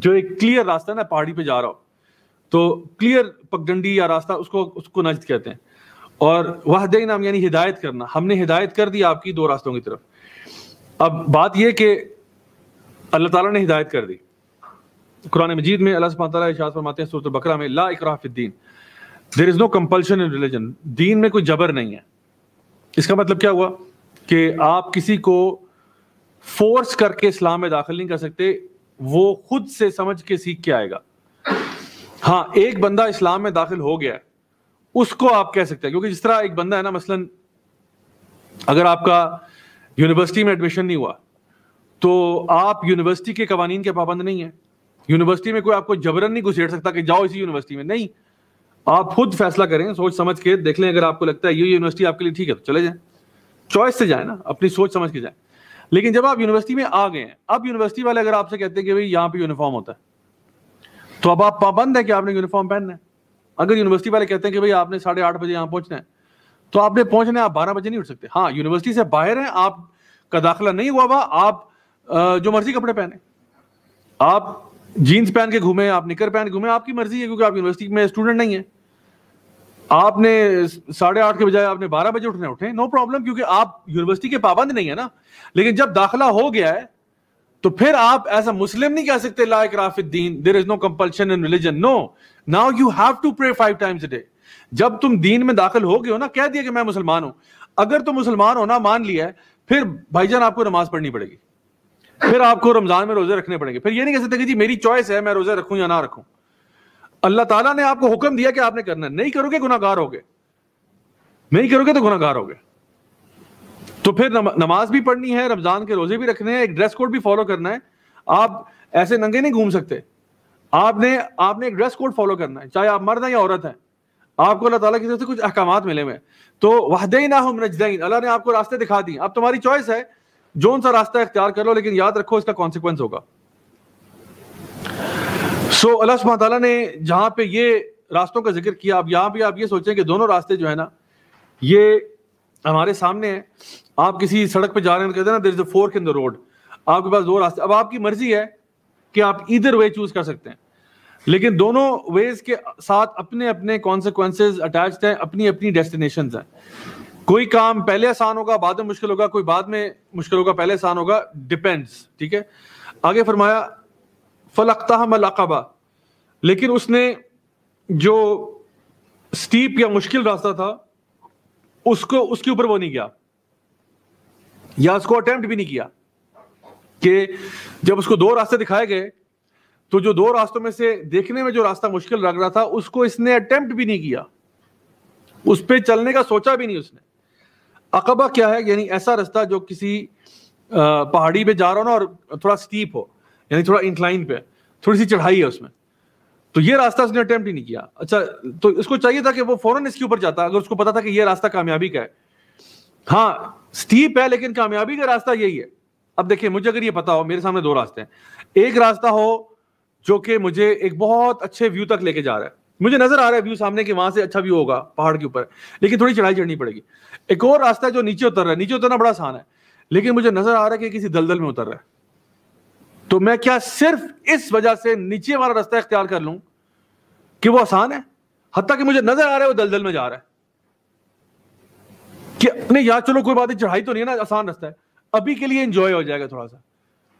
जो एक क्लियर रास्ता है ना पहाड़ी पे जा रहा हो तो क्लियर पगडंडी या रास्ता उसको उसको नजद कहते हैं और वाहद नाम यानी हिदायत करना हमने हिदायत कर दी आपकी दो रास्तों की तरफ अब बात यह कि अल्लाह ताला ने हिदायत कर दी कुरान मजीद में अल्लाह ताला इशाद फरमाते हैं सूरत बकरा में ला इकराफिद्दीन there is no compulsion in religion दीन में कोई जबर नहीं है इसका मतलब क्या हुआ कि आप किसी को फोर्स करके इस्लाम में दाखिल नहीं कर सकते वो खुद से समझ के सीख के आएगा हाँ एक बंदा इस्लाम में दाखिल हो गया उसको आप कह सकते हैं क्योंकि जिस तरह एक बंदा है ना मसलन अगर आपका यूनिवर्सिटी में एडमिशन नहीं हुआ तो आप यूनिवर्सिटी के कवानीन के पाबंद नहीं है यूनिवर्सिटी में कोई आपको जबरन नहीं घुसेड़ सकता कि जाओ इसी यूनिवर्सिटी में नहीं आप खुद फैसला करें सोच समझ के देख लें अगर आपको लगता है ये यूनिवर्सिटी आपके लिए ठीक है तो चले जाएं चॉइस से जाए ना अपनी सोच समझ के जाए लेकिन जब आप यूनिवर्सिटी में आ गए हैं अब यूनिवर्सिटी वाले अगर आपसे कहते हैं कि भाई यहाँ पे यूनिफॉर्म होता है तो अब आप पाबंद है कि आपने यूनिफॉर्म पहनना है अगर यूनिवर्सिटी वाले कहते हैं कि भाई आपने साढ़े आठ बजे यहाँ पहुंचना है तो आपने पहुंचना आप बारह बजे नहीं उठ सकते हाँ यूनिवर्सिटी से बाहर है आप का दाखिला नहीं हुआ हुआ आप जो मर्जी कपड़े पहने आप जीन्स पहन के घूमे आप निकर पहन के घूमे आपकी मर्जी है क्योंकि आप यूनिवर्सिटी में स्टूडेंट नहीं है आपने साढ़े आठ के बजाय आपने बारह बजे उठने उठे नो प्रॉब्लम क्योंकि आप यूनिवर्सिटी के पाबंद नहीं है ना लेकिन जब दाखिला हो गया है तो फिर आप एज अ मुस्लिम नहीं कह सकते लाइक राफिद्दीन there is no compulsion in religion no now you have to pray five times a day जब तुम दीन में दाखिल हो गए हो ना कह दिया कि मैं मुसलमान हूं अगर तुम मुसलमान हो ना मान लिया है फिर भाईजान आपको नमाज पढ़नी पड़ेगी फिर आपको रमजान में रोजे रखने पड़ेंगे फिर ये नहीं कह सकते कि जी मेरी चॉइस है मैं रोजे रखूं या ना रखूं अल्लाह ताला ने आपको हुक्म दिया कि आपने करना नहीं करोगे गुनागार हो गए नहीं करोगे तो गुनागार गए तो फिर नमाज भी पढ़नी है रमजान के रोजे भी रखने हैं एक ड्रेस कोड भी फॉलो करना है आप ऐसे नंगे नहीं घूम सकते आपने आपने एक ड्रेस कोड फॉलो करना है चाहे आप मर्द हैं या औरत हैं आपको अल्लाह ताला की तरफ से कुछ अहकाम मिले हुए तो वहदे ना हो नजदीन अल्लाह ने आपको रास्ते दिखा दिए अब तुम्हारी चॉइस है जो सा रास्ता इख्तियार कर लो लेकिन याद रखो इसका कॉन्सिक्वेंस होगा सो अल्लाह सुबह ताला ने जहां पे ये रास्तों का जिक्र किया अब यहां पर आप ये सोचें कि दोनों रास्ते जो है ना ये हमारे सामने है आप किसी सड़क पे जा रहे हैं कहते हैं ना there is a fork in the road आपके पास दो रास्ते अब आपकी मर्जी है कि आप इधर वे चूज कर सकते हैं लेकिन दोनों वेज के साथ अपने अपने कॉन्सिक्वेंसेज अटैच हैं अपनी अपनी डेस्टिनेशन हैं कोई काम पहले आसान होगा बाद में मुश्किल होगा कोई बाद में मुश्किल होगा पहले आसान होगा डिपेंड्स ठीक है आगे फरमाया फलकता मलाकबा लेकिन उसने जो स्टीप या मुश्किल रास्ता था उसको उसके ऊपर वो नहीं गया या उसको अटेम्प्ट भी नहीं किया कि जब उसको दो रास्ते दिखाए गए तो जो दो रास्तों में से देखने में जो रास्ता मुश्किल लग रहा था उसको इसने अटेम्प्ट भी नहीं किया उस पर चलने का सोचा भी नहीं उसने अकबा क्या है यानी ऐसा रास्ता जो किसी पहाड़ी पे जा रहा हो ना और थोड़ा स्टीप हो यानी थोड़ा इंक्लाइन पे थोड़ी सी चढ़ाई है उसमें तो ये रास्ता उसने अटेम्प्ट ही नहीं किया अच्छा तो इसको चाहिए था कि वो फौरन इसके ऊपर जाता अगर उसको पता था कि ये रास्ता कामयाबी का है हाँ स्टीप है लेकिन कामयाबी का रास्ता यही है अब देखिए मुझे अगर ये पता हो मेरे सामने दो रास्ते हैं एक रास्ता हो जो कि मुझे एक बहुत अच्छे व्यू तक लेके जा रहा है मुझे नजर आ रहा है व्यू सामने के वहां से अच्छा व्यू होगा पहाड़ के ऊपर लेकिन थोड़ी चढ़ाई चढ़नी पड़ेगी एक और रास्ता है जो नीचे उतर रहा है नीचे उतरना बड़ा आसान है लेकिन मुझे नजर आ रहा है कि किसी दलदल में उतर रहा है तो मैं क्या सिर्फ इस वजह से नीचे वाला रास्ता इख्तियार कर लूं कि वो आसान है हत्या कि मुझे नजर आ रहा है वो दलदल में जा रहा है कि नहीं यार चलो कोई बात नहीं चढ़ाई तो नहीं है ना आसान रास्ता है अभी के लिए इंजॉय हो जाएगा थोड़ा सा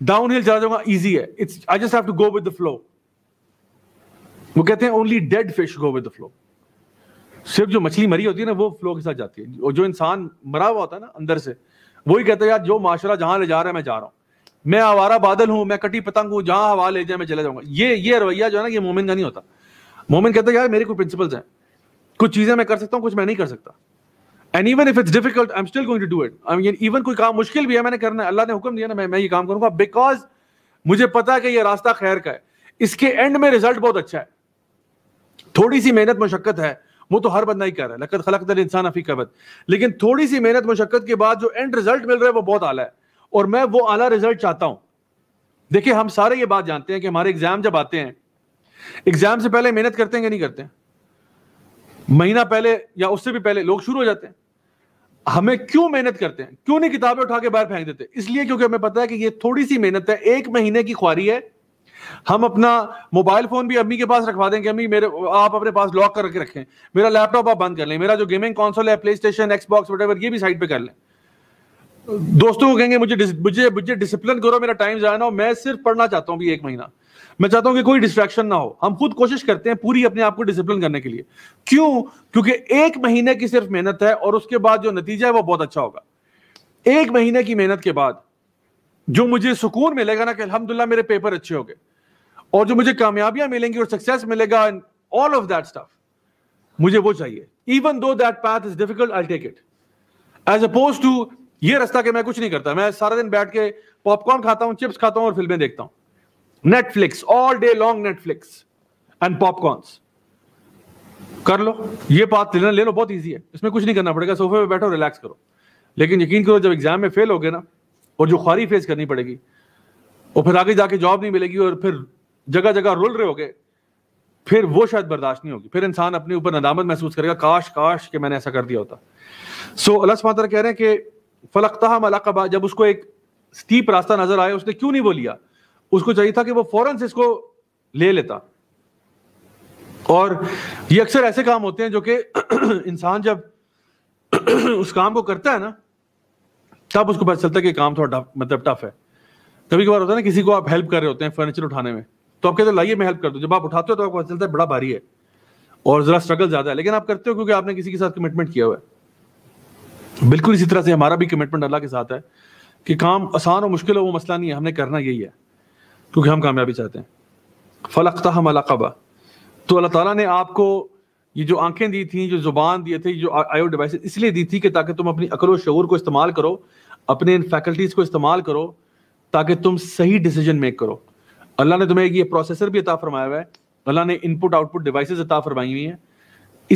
डाउन हिल जा जाऊंगा ईजी है it's I just have to go with the flow वो कहते हैं only dead fish go with the flow सिर्फ जो मछली मरी होती है ना वो फ्लो के साथ जाती है और जो इंसान मरा हुआ होता है ना अंदर से वही कहता है यार जो माशरा जहां ले जा रहा है मैं जा रहा हूं मैं आवारा बादल हूं मैं कटी पतंग हूं जहां हवा ले जाए मैं चला जाऊंगा ये ये रवैया जो है ना ये मोमिन का नहीं होता मोमिन कहता है यार मेरे कुछ प्रिंसिपल्स हैं कुछ चीजें मैं कर सकता हूँ कुछ मैं नहीं कर सकता and even if it's difficult I am still going to do it I mean even कोई काम मुश्किल भी है मैंने करना है अल्लाह ने हुक्म दिया ना मैं मैं ये काम करूंगा बिकॉज मुझे पता है कि ये रास्ता खैर का है इसके एंड में रिजल्ट बहुत अच्छा है थोड़ी सी मेहनत मशक्कत है वो तो हर बंदा ही कर रहा है लकत खलक इंसान अफी कबत लेकिन थोड़ी सी मेहनत मशक्कत के बाद जो एंड रिजल्ट मिल रहा है वो बहुत आला है और मैं वो आला रिजल्ट चाहता हूँ देखिए हम सारे ये बात जानते हैं कि हमारे एग्जाम जब आते हैं एग्जाम से पहले मेहनत करते हैं कि नहीं करते हैं महीना पहले या उससे भी पहले लोग शुरू हो जाते हैं हमें क्यों मेहनत करते हैं क्यों नहीं किताबें उठा के बाहर फेंक देते इसलिए क्योंकि हमें पता है कि ये थोड़ी सी मेहनत है एक महीने की खुआरी है हम अपना मोबाइल फोन भी अम्मी के पास रखवा देंगे अम्मी मेरे आप अपने पास लॉक करके रखें मेरा लैपटॉप आप बंद कर लें मेरा जो गेमिंग कॉन्सोल है प्ले स्टेशन एक्सबॉक्स वटेवर ये भी साइड पर कर लें दोस्तों को कहेंगे मुझे मुझे मुझे डिसिप्लिन करो मेरा टाइम जाना हो मैं सिर्फ पढ़ना चाहता हूँ भी एक महीना मैं चाहता हूं कि कोई डिस्ट्रैक्शन ना हो हम खुद कोशिश करते हैं पूरी अपने आप को डिसिप्लिन करने के लिए क्यों क्योंकि एक महीने की सिर्फ मेहनत है और उसके बाद जो नतीजा है वो बहुत अच्छा होगा एक महीने की मेहनत के बाद जो मुझे सुकून मिलेगा ना कि अलहमदुल्ला मेरे पेपर अच्छे हो गए और जो मुझे कामयाबियां मिलेंगी और सक्सेस मिलेगा in all of that stuff मुझे वो चाहिए even though that path is difficult I take it as opposed to ये रास्ता के मैं कुछ नहीं करता मैं सारा दिन बैठ के पॉपकॉर्न खाता हूँ चिप्स खाता हूँ और फिल्में देखता हूँ Netflix all day long Netflix and popcorns कर लो ये बात लेना ले लो बहुत ईजी है इसमें कुछ नहीं करना पड़ेगा सोफे पे बैठो रिलैक्स करो लेकिन यकीन करो जब एग्जाम में फेल हो गए ना और जो ख्वारी फेस करनी पड़ेगी और फिर आगे जाके जॉब नहीं मिलेगी और फिर जगह जगह रुल रहे हो गए फिर वो शायद बर्दाश्त नहीं होगी फिर इंसान अपने ऊपर नदामत महसूस करेगा काश काश के मैंने ऐसा कर दिया होता सो so, अल्लाह सुबह कह रहे हैं कि फलकता मलाकबा जब उसको एक स्टीप रास्ता नजर आया उसने क्यों नहीं बोलिया उसको चाहिए था कि वो फौरन से इसको ले लेता और ये अक्सर ऐसे काम होते हैं जो कि इंसान जब उस काम को करता है ना तब उसको पता चलता है कि काम थोड़ा मतलब टफ है कभी कभार होता है ना किसी को आप हेल्प कर रहे होते हैं फर्नीचर उठाने में तो आप कहते हैं लाइए मैं हेल्प कर दूँ जब आप उठाते हो तो आपको पता चलता है बड़ा भारी है और ज़रा स्ट्रगल ज़्यादा है लेकिन आप करते हो क्योंकि आपने किसी के साथ कमिटमेंट किया हुआ है बिल्कुल इसी तरह से हमारा भी कमिटमेंट अल्लाह के साथ है कि काम आसान और मुश्किल हो वो मसला नहीं है हमने करना यही है क्योंकि हम कामयाबी चाहते हैं फलकता हम अलाकबा तो अल्लाह ताला ने आपको ये जो आंखें दी थी जो जुबान दिए थे जो आयो डिवाइस इसलिए दी थी कि ताकि तुम अपनी अकल व शूर को इस्तेमाल करो अपने इन फैकल्टीज़ को इस्तेमाल करो ताकि तुम सही डिसीजन मेक करो अल्लाह ने तुम्हें ये प्रोसेसर भी अता फरमाया हुआ है अल्लाह ने इनपुट आउटपुट डिवाइस अता फरमाई हुई हैं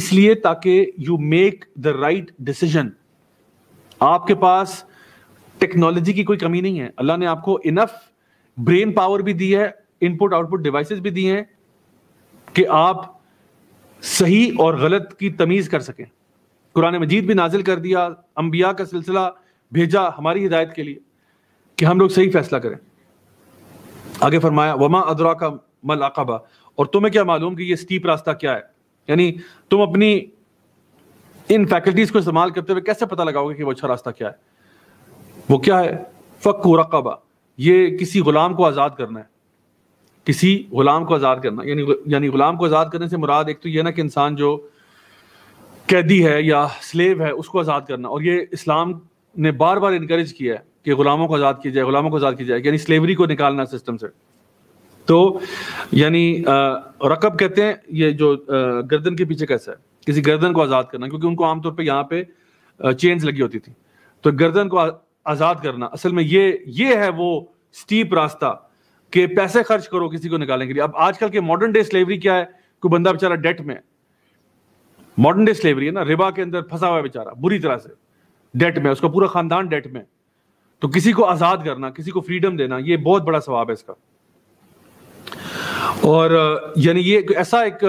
इसलिए ताकि you make the right decision आपके पास टेक्नोलॉजी की कोई कमी नहीं है अल्लाह ने आपको इनफ़ ब्रेन पावर भी दी है इनपुट आउटपुट डिवाइसेस भी दिए हैं कि आप सही और गलत की तमीज कर सकें कुरान मजीद भी नाजिल कर दिया अम्बिया का सिलसिला भेजा हमारी हिदायत के लिए कि हम लोग सही फैसला करें आगे फरमाया वमा अदरा का मल अकबा और तुम्हें क्या मालूम कि ये स्टीप रास्ता क्या है यानी तुम अपनी इन फैकल्टीज को इस्तेमाल करते हुए कैसे पता लगाओगे कि वो अच्छा रास्ता क्या है वो क्या है फ़क् रकबा ये किसी गुलाम को आज़ाद करना है किसी गुलाम को आज़ाद करना यानी यानी गुलाम को आज़ाद करने से मुराद एक तो ये ना कि इंसान जो कैदी है या स्लेव है उसको आज़ाद करना और ये इस्लाम ने बार बार इनक्रेज किया है कि गुलामों को आज़ाद किया जाए गुलामों को आज़ाद किया जाए यानी स्लेवरी को निकालना सिस्टम से तो यानी रकब कहते हैं ये जो गर्दन के पीछे कैसा है किसी गर्दन को आज़ाद करना क्योंकि उनको आमतौर पर यहाँ पे चेंज लगी होती थी तो गर्दन को आज़ाद करना असल में ये ये है वो स्टीप रास्ता कि पैसे खर्च करो किसी को निकालने के लिए अब आजकल के मॉडर्न डे स्लेवरी क्या है कोई बंदा बेचारा डेट में मॉडर्न डे स्लेवरी है ना रिबा के अंदर फंसा हुआ है बेचारा बुरी तरह से डेट में उसका पूरा खानदान डेट में तो किसी को आज़ाद करना किसी को फ्रीडम देना ये बहुत बड़ा सवाब है इसका और यानी ये ऐसा एक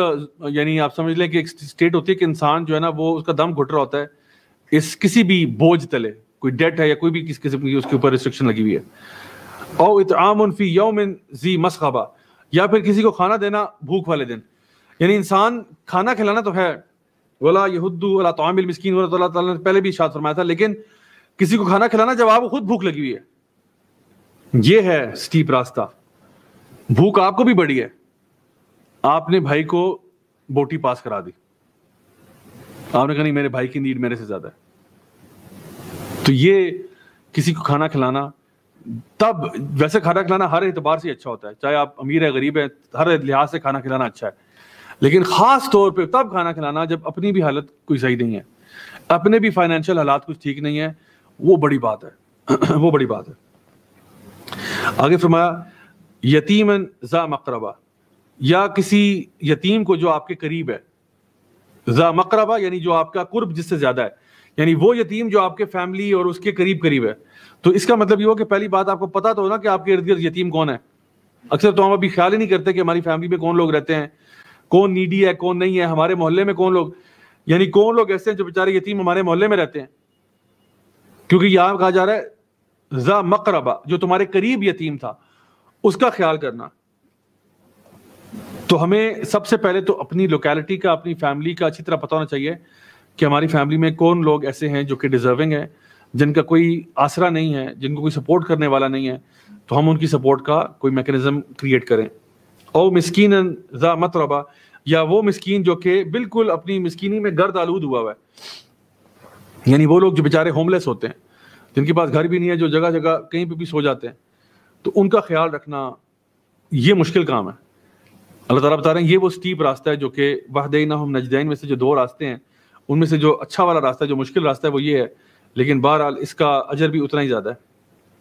यानी आप समझ लें कि एक स्टेट होती है कि इंसान जो है ना वो उसका दम घुट रहा होता है इस किसी भी बोझ तले कोई डेट है या कोई भी किसी किस्म की उसके ऊपर रिस्ट्रिक्शन लगी हुई है और इतराम यौमिन जी मसखबा या फिर किसी को खाना देना भूख वाले दिन यानी इंसान खाना खिलाना तो है वाला यहद्दू अला तमिल मिसकिन ने पहले भी शाद फरमाया था लेकिन किसी को खाना खिलाना जब आपको खुद भूख लगी हुई है ये है स्टीप रास्ता भूख आपको भी बड़ी है आपने भाई को बोटी पास करा दी आपने कहा नहीं मेरे भाई की नीड मेरे से ज्यादा है तो ये किसी को खाना खिलाना तब वैसे खाना खिलाना हर एतबार से अच्छा होता है चाहे आप अमीर है गरीब है हर लिहाज से खाना खिलाना अच्छा है लेकिन ख़ास तौर पे तब खाना खिलाना जब अपनी भी हालत कोई सही नहीं है अपने भी फाइनेंशियल हालात कुछ ठीक नहीं है वो बड़ी बात है वो बड़ी बात है आगे फरमाया यतीम ज़ा मकरबा या किसी यतीम को जो आपके करीब है ज़ा मकरबा यानी जो आपका कुर्ब जिससे ज़्यादा है यानी वो यतीम जो आपके फैमिली और उसके करीब करीब है तो इसका मतलब ये हो कि पहली बात आपको पता तो हो ना कि आपके इर्द गिर्द यतीम कौन है अक्सर तो हम अभी ख्याल ही नहीं करते कि हमारी फैमिली में कौन लोग रहते हैं कौन नीडी है कौन नहीं है हमारे मोहल्ले में कौन लोग यानी कौन लोग ऐसे हैं जो बेचारे यतीम हमारे मोहल्ले में रहते हैं क्योंकि यहां कहा जा रहा है जा मकरबा जो तुम्हारे करीब यतीम था उसका ख्याल करना तो हमें सबसे पहले तो अपनी लोकेलिटी का अपनी फैमिली का अच्छी तरह पता होना चाहिए कि हमारी फैमिली में कौन लोग ऐसे हैं जो कि डिजर्विंग हैं जिनका कोई आसरा नहीं है जिनको कोई सपोर्ट करने वाला नहीं है तो हम उनकी सपोर्ट का कोई मैकेनिज्म क्रिएट करें और मिसकिन ज़ा मतरबा या वो मिसकिन जो कि बिल्कुल अपनी मिसकिनी में गर्द आलूद हुआ हुआ है यानी वो लोग जो बेचारे होमलेस होते हैं जिनके पास घर भी नहीं है जो जगह जगह कहीं पर भी सो जाते हैं तो उनका ख्याल रखना ये मुश्किल काम है अल्लाह ताला बता रहे हैं ये वो स्टीप रास्ता है जो कि वाहदे हम नजदैन में से जो दो रास्ते हैं उनमें से जो अच्छा वाला रास्ता है जो मुश्किल रास्ता है वो ये है लेकिन बहरहाल इसका अजर भी उतना ही ज़्यादा है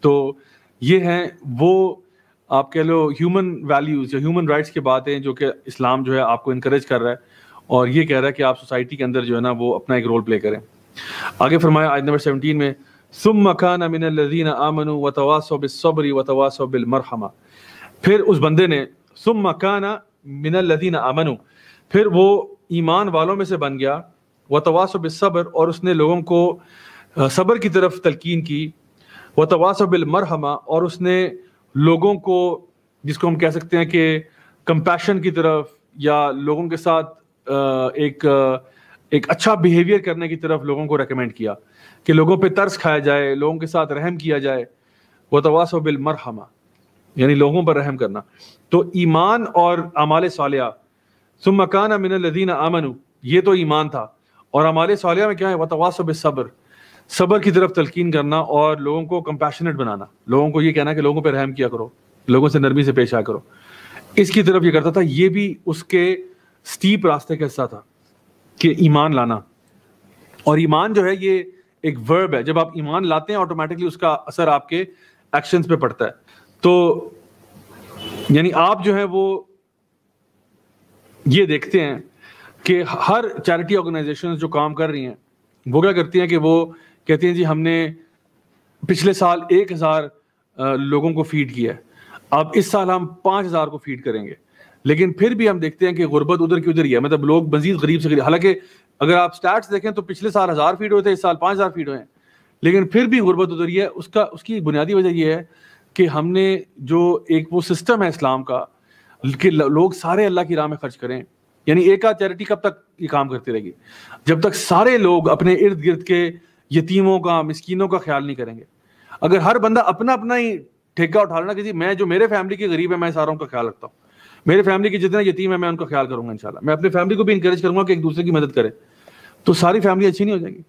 तो ये हैं वो आप कह लो ह्यूमन वैल्यूज़ या ह्यूमन राइट्स की बातें जो कि इस्लाम जो है आपको इनक्रेज कर रहा है और ये कह रहा है कि आप सोसाइटी के अंदर जो है ना वो अपना एक रोल प्ले करें आगे फरमाया आज नंबर सेवनटीन में सुम मखान अमिन लदीन आमन व तवासबरी व तवासबिलमरहमा फिर उस बंदे ने सुम मकाना मिनल लदीन आमनु फिर वो ईमान वालों में से बन गया व तवासब सब्र और उसने लोगों को सब्र की तरफ तलकिन की व तवासब मरहमा और उसने लोगों को जिसको हम कह सकते हैं कि कंपैशन की तरफ या लोगों के साथ एक एक अच्छा बिहेवियर करने की तरफ लोगों को रेकमेंड किया कि लोगों पे तर्स खाया जाए लोगों के साथ रहम किया जाए व तवासब मरहमा यानी लोगों पर रहम करना तो ईमान और अमाल सालिया सुम मकान लदीन आमनु ये तो ईमान था और हमारे सालिया में क्या है वतवासब सब्र सब्र की तरफ तलकिन करना और लोगों को कम्पैशनेट बनाना लोगों को ये कहना कि लोगों पर रहम किया करो लोगों से नरमी से पेश आया करो इसकी तरफ ये करता था ये भी उसके स्टीप रास्ते का हिस्सा था कि ईमान लाना और ईमान जो है ये एक वर्ब है जब आप ईमान लाते हैं ऑटोमेटिकली उसका असर आपके एक्शंस पे पड़ता है तो यानी आप जो है वो ये देखते हैं कि हर चैरिटी ऑर्गेनाइजेशन जो काम कर रही हैं वो क्या करती हैं कि वो कहती हैं जी हमने पिछले साल एक हज़ार लोगों को फीड किया है अब इस साल हम पाँच हज़ार को फीड करेंगे लेकिन फिर भी हम देखते हैं कि गुर्बत उधर की उधर ही है मतलब लोग मजीद गरीब से गरीब हालांकि अगर आप स्टैट्स देखें तो पिछले साल हज़ार फीड हुए थे इस साल पाँच हज़ार फीड हुए हैं लेकिन फिर भी गुर्बत उधर ही है उसका उसकी बुनियादी वजह यह है कि हमने जो एक वो सिस्टम है इस्लाम का कि लोग सारे अल्लाह की राह में खर्च करें यानी एक आध चैरिटी कब तक ये काम करती रहेगी जब तक सारे लोग अपने इर्द गिर्द के यतीमों का मिसकीनों का ख्याल नहीं करेंगे अगर हर बंदा अपना अपना ही ठेका उठा लेना किसी मैं जो मेरे फैमिली के गरीब है मैं सारों का ख्याल रखता हूँ मेरे फैमिली के जितने यतीम है मैं उनका ख्याल करूंगा इंशाल्लाह मैं अपनी फैमिली को भी इंकरेज करूंगा कि एक दूसरे की मदद करें तो सारी फैमिली अच्छी नहीं हो जाएगी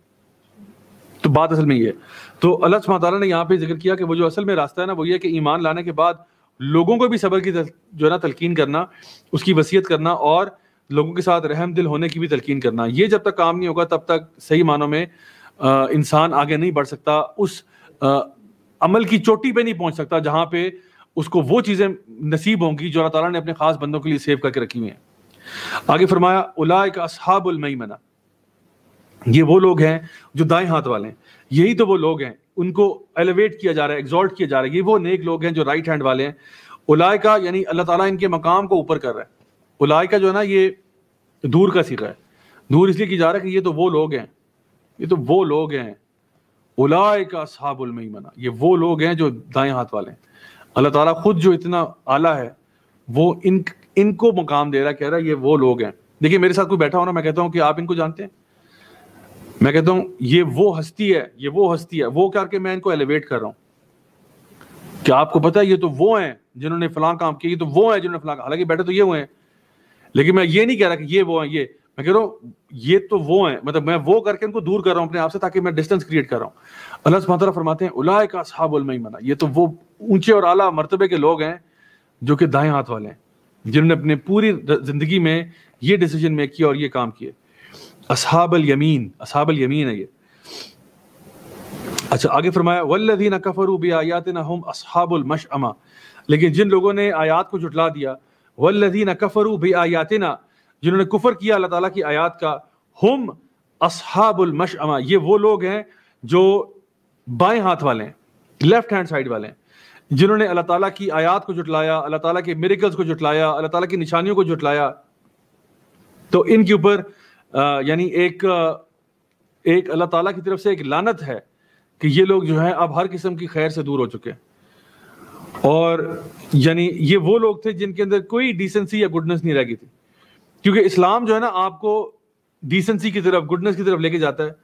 तो बात असल में ये है तो अल्लाह सुबह ने यहाँ पे जिक्र किया कि वो जो असल में रास्ता है ना वो ये कि ईमान लाने के बाद लोगों को भी सबर की जो है ना तलकीन करना उसकी वसीयत करना और लोगों के साथ रहम दिल होने की भी तलकिन करना ये जब तक काम नहीं होगा तब तक सही मानों में इंसान आगे नहीं बढ़ सकता उस आ, अमल की चोटी पे नहीं पहुंच सकता जहां पे उसको वो चीज़ें नसीब होंगी जो अल्लाह तला ने अपने ख़ास बंदों के लिए सेव करके रखी हुई हैं आगे फरमाया उलाय का असहाबुलमई मना ये वो लोग हैं जो दाएं हाथ वाले हैं यही तो वो लोग हैं उनको एलिवेट किया जा रहा है एग्जॉल्ट किया जा रहा है ये वो नेक लोग हैं जो राइट हैंड वाले हैं उलाय का यानी अल्लाह ताला इनके मकाम को ऊपर कर रहा है उलाय का जो है ना ये दूर का सीखा है दूर इसलिए की जा रहा है कि ये तो वो लोग हैं ये तो वो लोग हैं उलाय का साबुल मना ये वो लोग हैं जो दाएं हाथ वाले हैं अल्लाह ताला खुद जो इतना आला है वो इन इनको मुकाम दे रहा कह रहा है ये वो लोग हैं देखिए मेरे साथ कोई बैठा हो ना मैं कहता हूँ कि आप इनको जानते हैं मैं कहता हूँ ये वो हस्ती है ये वो हस्ती है वो करके मैं इनको एलिवेट कर रहा हूँ क्या आपको पता है ये तो वो हैं जिन्होंने फलां काम किया ये तो वो हैं जिन्होंने फलां हालांकि बैठे तो ये हुए हैं लेकिन मैं ये नहीं कह रहा कि ये वो है ये मैं कह रहा हूँ ये तो वो है मतलब मैं वो करके उनको दूर कर रहा हूँ अपने आप से ताकि मैं डिस्टेंस क्रिएट कर रहा हूँ अल्लाह सुबह फरमाते हैं उलाय का साहबुल मना ये तो वो ऊंचे और आला मरतबे के लोग हैं जो कि दाएं हाथ वाले हैं जिन्होंने अपने पूरी जिंदगी में ये डिसीजन मेक किया और ये काम किए असहाबल यमीन असहाबल यमीन है ये अच्छा आगे फरमाया वल्लदीन कफरू भी आयात असहाबुल मशअमा लेकिन जिन लोगों ने आयात को जुटला दिया वल्लदीन कफरू भी आयातना जिन्होंने कुफर किया अल्लाह ताला की आयात का हम असहाबुल मशअमा ये वो लोग हैं जो बाएं हाथ वाले हैं लेफ्ट हैंड साइड वाले हैं जिन्होंने अल्लाह ताला की आयात को जुटलाया अल्लाह ताला के मेरिकल्स को जुटलाया अल्लाह ताला की निशानियों को जुटलाया तो इनके ऊपर यानी एक एक अल्लाह ताला की तरफ से एक लानत है कि ये लोग जो है अब हर किस्म की खैर से दूर हो चुके हैं और यानी ये वो लोग थे जिनके अंदर कोई डिसेंसी या गुडनेस नहीं रह गई थी क्योंकि इस्लाम जो है ना आपको डिसेंसी की तरफ गुडनेस की तरफ लेके जाता है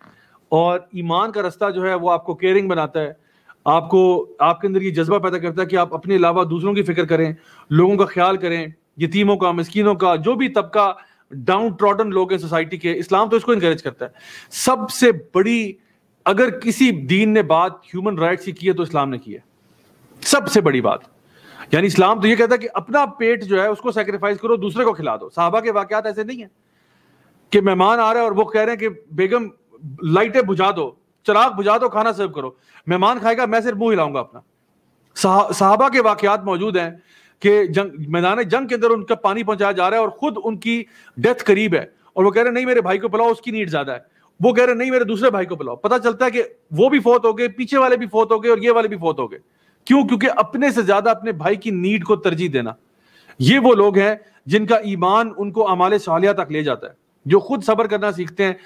और ईमान का रास्ता जो है वो आपको केयरिंग बनाता है आपको आपके अंदर ये जज्बा पैदा करता है कि आप अपने अलावा दूसरों की फिक्र करें लोगों का ख्याल करें यतीमों का मस्किनों का जो भी तबका डाउन ट्रॉडन लोग हैं सोसाइटी के इस्लाम तो इसको इंकरेज करता है सबसे बड़ी अगर किसी दीन ने बात ह्यूमन राइट्स की की है तो इस्लाम ने की है सबसे बड़ी बात यानी इस्लाम तो ये कहता है कि अपना पेट जो है उसको सेक्रीफाइस करो दूसरे को खिला दो साहबा के वाकत ऐसे नहीं है कि मेहमान आ रहे हैं और वो कह रहे हैं कि बेगम लाइटें बुझा दो चराग बुझा दो खाना सर्व करो मेहमान खाएगा मैं सिर्फ मुंह हिलाऊंगा अपना साहबा के वाकयात मौजूद हैं कि जंग मैदान जंग के अंदर उनका पानी पहुंचाया जा रहा है और खुद उनकी डेथ करीब है और वो कह रहे नहीं मेरे भाई को पिलाओ उसकी नीड ज्यादा है वो कह रहे नहीं मेरे दूसरे भाई को पिलाओ पता चलता है कि वो भी फोत हो गए पीछे वाले भी फोत हो गए और ये वाले भी फोत हो गए क्यों क्योंकि अपने से ज्यादा अपने भाई की नीड को तरजीह देना ये वो लोग हैं जिनका ईमान उनको अमाल सालिया तक ले जाता है जो खुद सबर करना सीखते हैं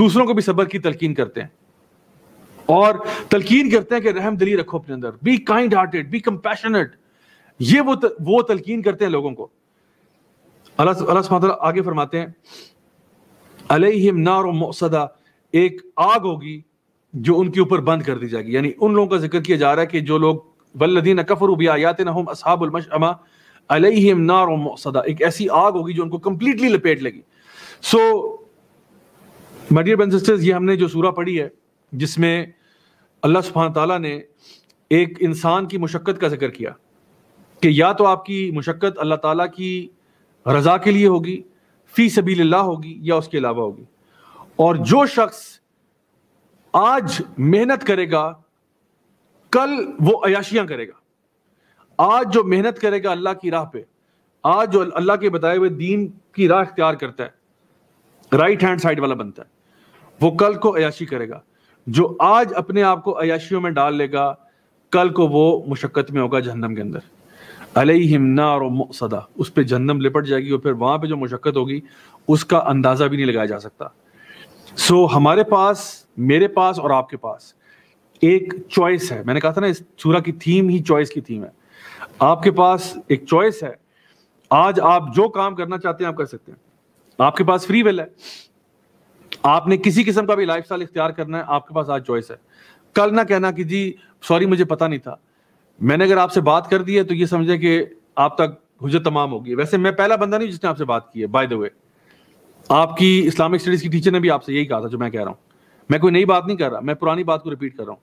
दूसरों को भी सबर की तलकीन करते हैं और तलकीन करते हैं कि रहम दिली रखो अपने अंदर be kind hearted be compassionate ये वो त, वो तलकीन करते हैं लोगों को अल्लाह अल्लाह आगे फरमाते हैं अलहिम नार एक आग होगी जो उनके ऊपर बंद कर दी जाएगी यानी उन लोगों का जिक्र किया जा रहा है कि जो लोग वल्लदीन कफर भी आयात नहम असहाबुलमशमा अलैहिम नार मसदा एक ऐसी आग होगी जो उनको कम्प्लीटली लपेट लेगी सो मडियर बन सिस्टर्स ये हमने जो सूरा पढ़ी है जिसमें अल्लाह सुबहान ताली ने एक इंसान की मुशक्क़त का जिक्र किया कि या तो आपकी मुशक्क़त अल्लाह ताला की रज़ा के लिए होगी फ़ी सबील होगी या उसके अलावा होगी और जो शख्स आज मेहनत करेगा कल वो अयाशियां करेगा आज जो मेहनत करेगा अल्लाह की राह पे आज जो अल्लाह के बताए हुए दीन की राह इख्तियार करता है राइट हैंड साइड वाला बनता है वो कल को अयाशी करेगा जो आज अपने आप को अयाशियों में डाल लेगा कल को वो मुशक्क़त में होगा जहन्नम के अंदर हिमना और सदा उस पर जहन्नम लिपट जाएगी और फिर वहां पर जो मुशक्क़त होगी उसका अंदाज़ा भी नहीं लगाया जा सकता सो हमारे पास मेरे पास और आपके पास एक चॉइस है मैंने कहा था ना इस सूरा की थीम ही चॉइस की थीम है आपके पास एक चॉइस है आज आप जो काम करना चाहते हैं आप कर सकते हैं आपके पास फ्री विल है आपने किसी किस्म का भी लाइफ स्टाइल इख्तियार करना है आपके पास आज चॉइस है कल ना कहना कि जी सॉरी मुझे पता नहीं था मैंने अगर आपसे बात कर दी है तो ये समझे कि आप तक हुजत तमाम होगी वैसे मैं पहला बंदा नहीं जिसने आपसे बात की है बाय द वे आपकी इस्लामिक स्टडीज की टीचर ने भी आपसे यही कहा था जो मैं कह रहा हूँ मैं कोई नई बात नहीं कर रहा मैं पुरानी बात को रिपीट कर रहा हूँ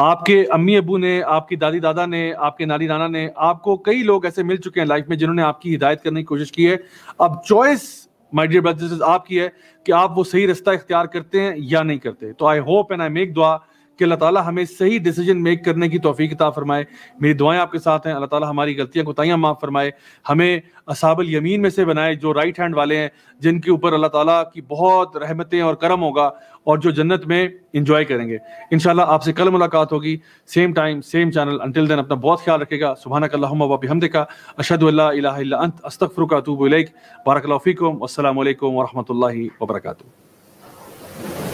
आपके अम्मी अबू ने आपकी दादी दादा ने आपके नानी नाना ने आपको कई लोग ऐसे मिल चुके हैं लाइफ में जिन्होंने आपकी हिदायत करने की कोशिश की है अब चॉइस माय डियर ब्रदर्स आपकी है कि आप वो सही रास्ता इख्तियार करते हैं या नहीं करते तो I hope and I make दुआ कि अल्लाह ताला हमें सही डिसीजन मेक करने की तौफीक ता फरमाए मेरी दुआएं आपके साथ हैं अल्लाह ताला हमारी गलतियां कोताहियां माफ़ फरमाए हमें असाबल यमीन में से बनाए जो राइट हैंड वाले हैं जिनके ऊपर अल्लाह ताला की बहुत रहमतें और करम होगा और जो जन्नत में इंजॉय करेंगे इन आपसे कल मुलाकात होगी same time same channel until दिन अपना बहुत ख्याल रखेगा सुबहाना कल्लाबी हमद का अशद अंत अस्तफ़र का तूब बारकलाफ़ीकम असल वरहमल वर्का